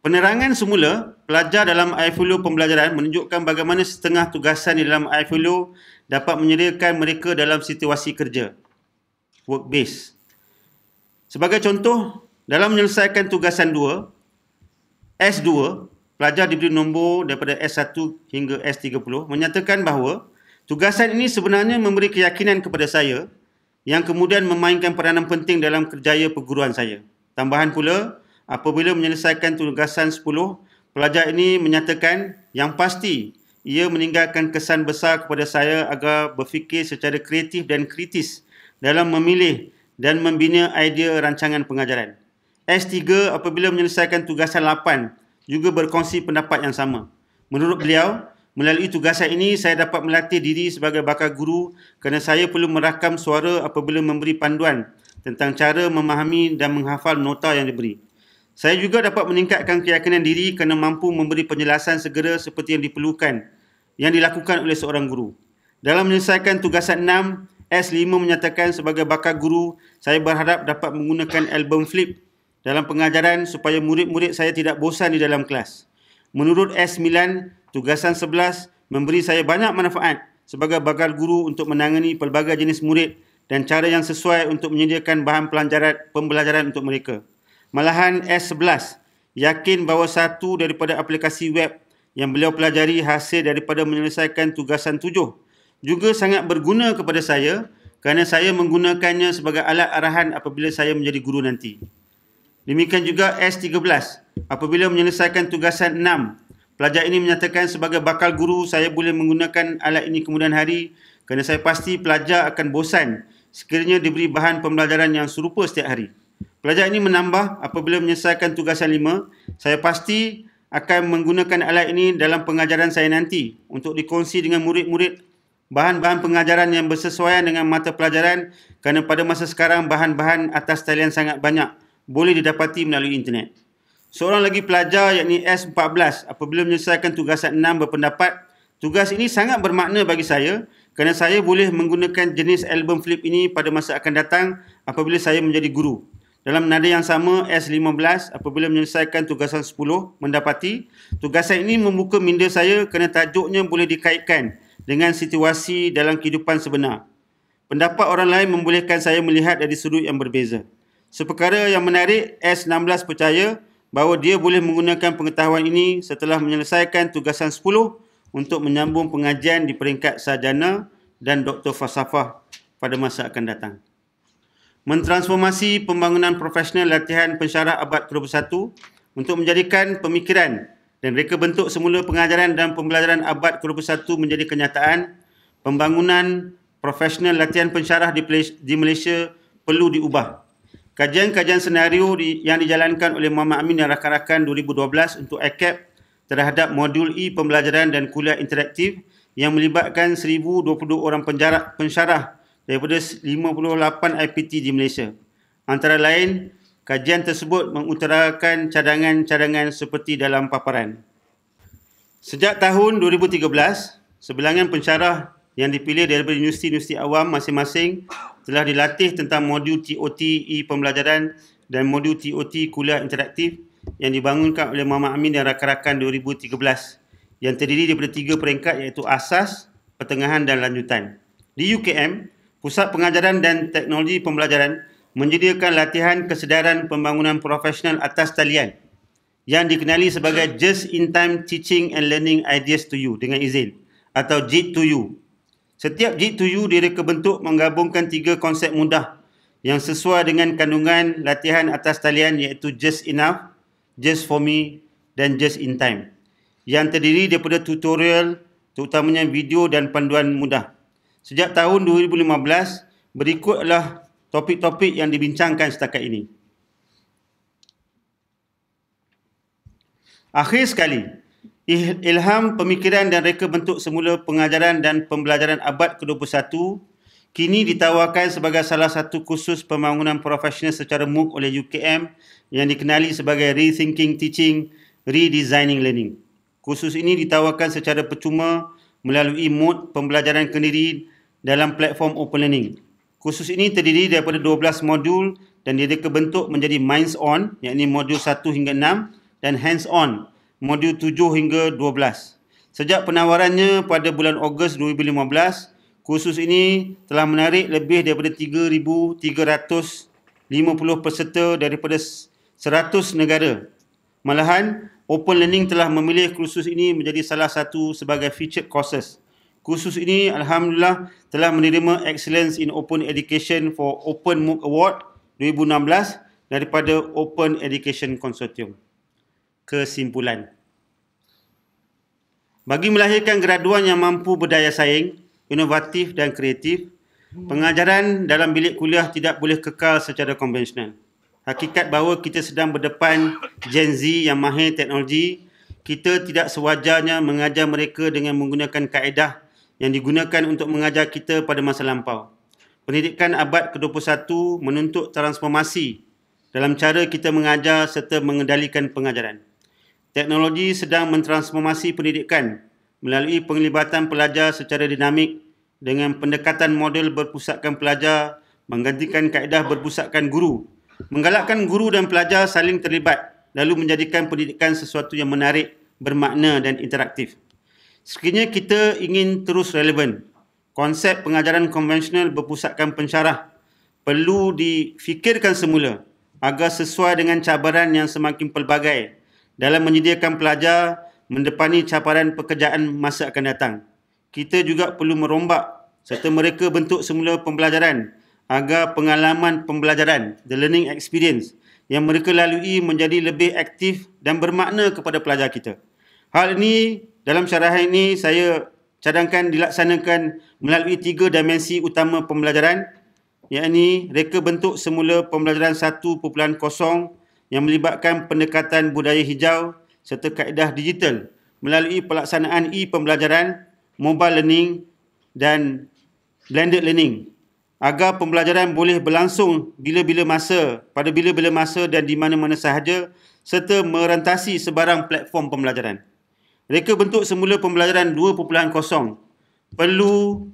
Penerangan semula, pelajar dalam iFollow pembelajaran menunjukkan bagaimana setengah tugasan di dalam iFollow dapat menyediakan mereka dalam situasi kerja. Work base. Sebagai contoh, dalam menyelesaikan tugasan 2, S2, pelajar diberi nombor daripada S1 hingga S30 menyatakan bahawa tugasan ini sebenarnya memberi keyakinan kepada saya yang kemudian memainkan peranan penting dalam kerjaya perguruan saya. Tambahan pula, apabila menyelesaikan tugasan 10, pelajar ini menyatakan yang pasti ia meninggalkan kesan besar kepada saya agar berfikir secara kreatif dan kritis dalam memilih dan membina idea rancangan pengajaran. S3 apabila menyelesaikan tugasan 8 juga berkongsi pendapat yang sama. Menurut beliau, melalui tugasan ini saya dapat melatih diri sebagai bakal guru kerana saya perlu merakam suara apabila memberi panduan tentang cara memahami dan menghafal nota yang diberi. Saya juga dapat meningkatkan keyakinan diri kerana mampu memberi penjelasan segera seperti yang diperlukan yang dilakukan oleh seorang guru. Dalam menyelesaikan tugasan 6, S5 menyatakan sebagai bakal guru, saya berharap dapat menggunakan album flip dalam pengajaran supaya murid-murid saya tidak bosan di dalam kelas. Menurut S9, tugasan 11 memberi saya banyak manfaat sebagai bakal guru untuk menangani pelbagai jenis murid dan cara yang sesuai untuk menyediakan bahan pelajaran pembelajaran untuk mereka. Malahan S11 yakin bahawa satu daripada aplikasi web yang beliau pelajari hasil daripada menyelesaikan tugasan tujuh juga sangat berguna kepada saya kerana saya menggunakannya sebagai alat arahan apabila saya menjadi guru nanti. Demikian juga S13 apabila menyelesaikan tugasan enam pelajar ini menyatakan sebagai bakal guru saya boleh menggunakan alat ini kemudian hari kerana saya pasti pelajar akan bosan sekiranya diberi bahan pembelajaran yang serupa setiap hari. Pelajar ini menambah apabila menyelesaikan tugasan lima, saya pasti akan menggunakan alat ini dalam pengajaran saya nanti untuk dikongsi dengan murid-murid bahan-bahan pengajaran yang bersesuaian dengan mata pelajaran kerana pada masa sekarang bahan-bahan atas talian sangat banyak boleh didapati melalui internet. Seorang lagi pelajar yakni S14 apabila menyelesaikan tugasan enam berpendapat tugas ini sangat bermakna bagi saya kerana saya boleh menggunakan jenis album flip ini pada masa akan datang apabila saya menjadi guru. Dalam nada yang sama S15 apabila menyelesaikan tugasan 10 mendapati tugasan ini membuka minda saya kerana tajuknya boleh dikaitkan dengan situasi dalam kehidupan sebenar. Pendapat orang lain membolehkan saya melihat dari sudut yang berbeza. Seperkara yang menarik S16 percaya bahawa dia boleh menggunakan pengetahuan ini setelah menyelesaikan tugasan 10 untuk menyambung pengajian di peringkat sarjana dan doktor falsafah pada masa akan datang mentransformasi pembangunan profesional latihan pensyarah abad ke-21 untuk menjadikan pemikiran dan reka bentuk semula pengajaran dan pembelajaran abad ke-21 menjadi kenyataan, pembangunan profesional latihan pensyarah di Malaysia perlu diubah. Kajian-kajian senario yang dijalankan oleh Muhammad Amin dan rakan-rakan 2012 untuk ACAP terhadap modul E pembelajaran dan kuliah interaktif yang melibatkan 1,022 orang penjara, pensyarah daripada 58 IPT di Malaysia. Antara lain, kajian tersebut mengutarakan cadangan-cadangan seperti dalam paparan. Sejak tahun 2013, sebilangan pensyarah yang dipilih daripada universiti-universiti awam masing-masing telah dilatih tentang modul TOT e-pembelajaran dan modul TOT kuliah interaktif yang dibangunkan oleh Mama Amin dan rakan-rakan 2013 yang terdiri daripada tiga peringkat iaitu asas, pertengahan dan lanjutan. Di UKM, Pusat Pengajaran dan Teknologi Pembelajaran menyediakan latihan kesedaran pembangunan profesional atas talian yang dikenali sebagai Just In Time Teaching and Learning Ideas to You dengan izin atau jit to You. Setiap jit to You direka bentuk menggabungkan tiga konsep mudah yang sesuai dengan kandungan latihan atas talian iaitu Just Enough, Just For Me dan Just In Time yang terdiri daripada tutorial terutamanya video dan panduan mudah sejak tahun 2015 berikutlah topik-topik yang dibincangkan setakat ini. Akhir sekali, ilham pemikiran dan reka bentuk semula pengajaran dan pembelajaran abad ke-21 kini ditawarkan sebagai salah satu kursus pembangunan profesional secara MOOC oleh UKM yang dikenali sebagai Rethinking Teaching, Redesigning Learning. Kursus ini ditawarkan secara percuma melalui mod pembelajaran kendiri dalam platform open learning. Kursus ini terdiri daripada 12 modul dan dia dikebentuk menjadi minds on, yakni modul 1 hingga 6 dan hands on, modul 7 hingga 12. Sejak penawarannya pada bulan Ogos 2015, kursus ini telah menarik lebih daripada 3,350 peserta daripada 100 negara. Malahan, Open Learning telah memilih kursus ini menjadi salah satu sebagai featured courses. Khusus ini Alhamdulillah telah menerima Excellence in Open Education for Open MOOC Award 2016 daripada Open Education Consortium. Kesimpulan. Bagi melahirkan graduan yang mampu berdaya saing, inovatif dan kreatif, pengajaran dalam bilik kuliah tidak boleh kekal secara konvensional. Hakikat bahawa kita sedang berdepan Gen Z yang mahir teknologi, kita tidak sewajarnya mengajar mereka dengan menggunakan kaedah yang digunakan untuk mengajar kita pada masa lampau. Pendidikan abad ke-21 menuntut transformasi dalam cara kita mengajar serta mengendalikan pengajaran. Teknologi sedang mentransformasi pendidikan melalui penglibatan pelajar secara dinamik dengan pendekatan model berpusatkan pelajar menggantikan kaedah berpusatkan guru. Menggalakkan guru dan pelajar saling terlibat lalu menjadikan pendidikan sesuatu yang menarik, bermakna dan interaktif. Sekiranya kita ingin terus relevan, konsep pengajaran konvensional berpusatkan pensyarah perlu difikirkan semula agar sesuai dengan cabaran yang semakin pelbagai dalam menyediakan pelajar mendepani cabaran pekerjaan masa akan datang. Kita juga perlu merombak serta mereka bentuk semula pembelajaran agar pengalaman pembelajaran, the learning experience yang mereka lalui menjadi lebih aktif dan bermakna kepada pelajar kita. Hal ini dalam syarahan ini, saya cadangkan dilaksanakan melalui tiga dimensi utama pembelajaran iaitu reka bentuk semula pembelajaran 1.0 yang melibatkan pendekatan budaya hijau serta kaedah digital melalui pelaksanaan e-pembelajaran, mobile learning dan blended learning agar pembelajaran boleh berlangsung bila-bila masa, pada bila-bila masa dan di mana-mana sahaja serta merentasi sebarang platform pembelajaran. Reka bentuk semula pembelajaran 2.0. Perlu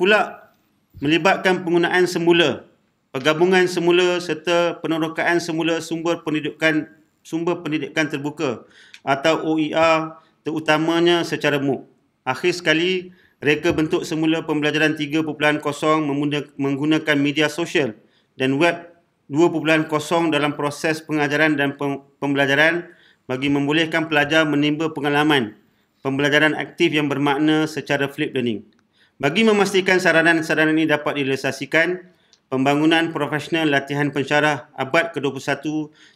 pula melibatkan penggunaan semula, pergabungan semula serta penerokaan semula sumber pendidikan sumber pendidikan terbuka atau OER terutamanya secara MOOC. Akhir sekali, reka bentuk semula pembelajaran 3.0 menggunakan media sosial dan web 2.0 dalam proses pengajaran dan pembelajaran bagi membolehkan pelajar menimba pengalaman pembelajaran aktif yang bermakna secara flip learning. Bagi memastikan saranan-saranan ini dapat direalisasikan, pembangunan profesional latihan pensyarah abad ke-21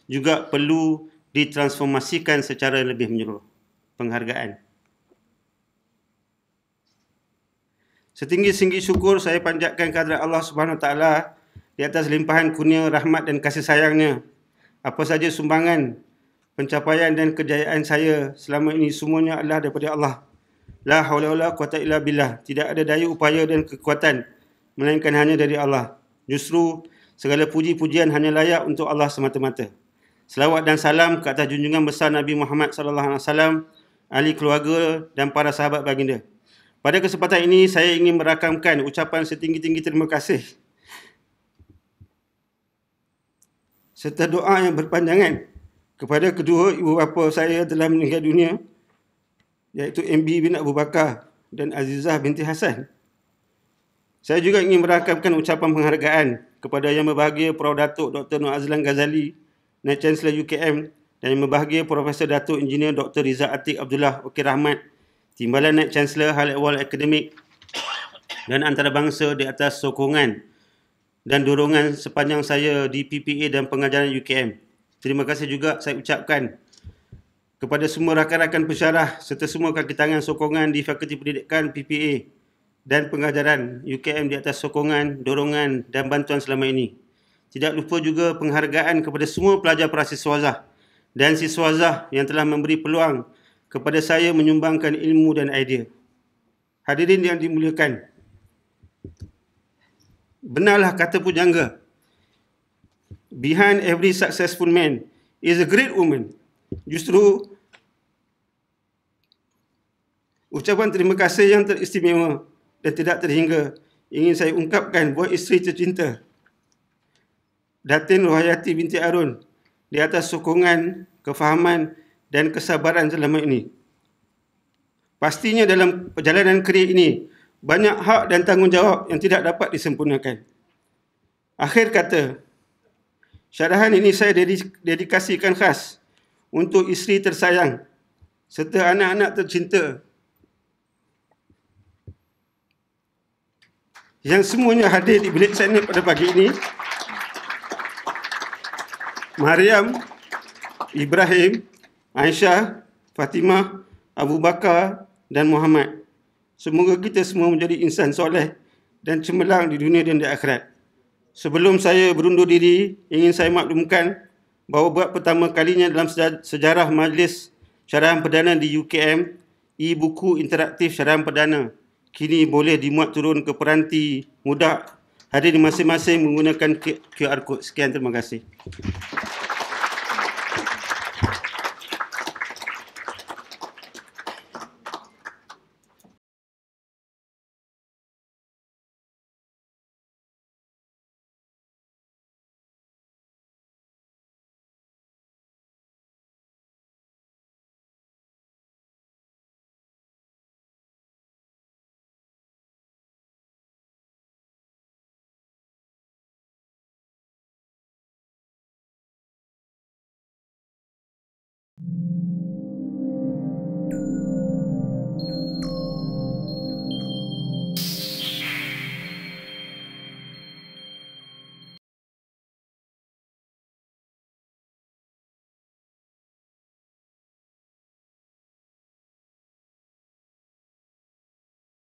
juga perlu ditransformasikan secara lebih menyeluruh. Penghargaan. setinggi tinggi syukur saya panjatkan kehadrat Allah Subhanahu Wa Taala di atas limpahan kurnia rahmat dan kasih sayangnya. Apa saja sumbangan pencapaian dan kejayaan saya selama ini semuanya adalah daripada Allah. La haula wala quwata illa billah. Tidak ada daya upaya dan kekuatan melainkan hanya dari Allah. Justru segala puji-pujian hanya layak untuk Allah semata-mata. Selawat dan salam ke atas junjungan besar Nabi Muhammad sallallahu alaihi wasallam, ahli keluarga dan para sahabat baginda. Pada kesempatan ini saya ingin merakamkan ucapan setinggi-tinggi terima kasih serta doa yang berpanjangan kepada kedua ibu bapa saya telah meninggal dunia iaitu MB bin Abu Bakar dan Azizah binti Hasan. Saya juga ingin merakamkan ucapan penghargaan kepada yang berbahagia Prof. Datuk Dr. Nur Azlan Ghazali, Naib Chancellor UKM dan yang berbahagia Profesor Datuk Engineer Dr. Rizal Atik Abdullah Okir Rahmat, Timbalan Naib Chancellor Hal Ehwal Akademik dan Antarabangsa di atas sokongan dan dorongan sepanjang saya di PPA dan pengajaran UKM. Terima kasih juga saya ucapkan kepada semua rakan-rakan pensyarah serta semua kaki tangan sokongan di Fakulti Pendidikan PPA dan pengajaran UKM di atas sokongan, dorongan dan bantuan selama ini. Tidak lupa juga penghargaan kepada semua pelajar perasa suazah dan siswazah yang telah memberi peluang kepada saya menyumbangkan ilmu dan idea. Hadirin yang dimuliakan, benarlah kata pujangga behind every successful man is a great woman. Justru ucapan terima kasih yang teristimewa dan tidak terhingga ingin saya ungkapkan buat isteri tercinta Datin Ruhayati binti Arun di atas sokongan, kefahaman dan kesabaran selama ini. Pastinya dalam perjalanan kerja ini, banyak hak dan tanggungjawab yang tidak dapat disempurnakan. Akhir kata, Syarahan ini saya dedikasikan khas untuk isteri tersayang serta anak-anak tercinta yang semuanya hadir di bilik saya pada pagi ini. Mariam, Ibrahim, Aisyah, Fatimah, Abu Bakar dan Muhammad. Semoga kita semua menjadi insan soleh dan cemerlang di dunia dan di akhirat. Sebelum saya berundur diri, ingin saya maklumkan bahawa buat pertama kalinya dalam sejarah majlis syarahan perdana di UKM, e-buku interaktif syarahan perdana kini boleh dimuat turun ke peranti mudah hadir di masing-masing menggunakan QR code. Sekian terima kasih.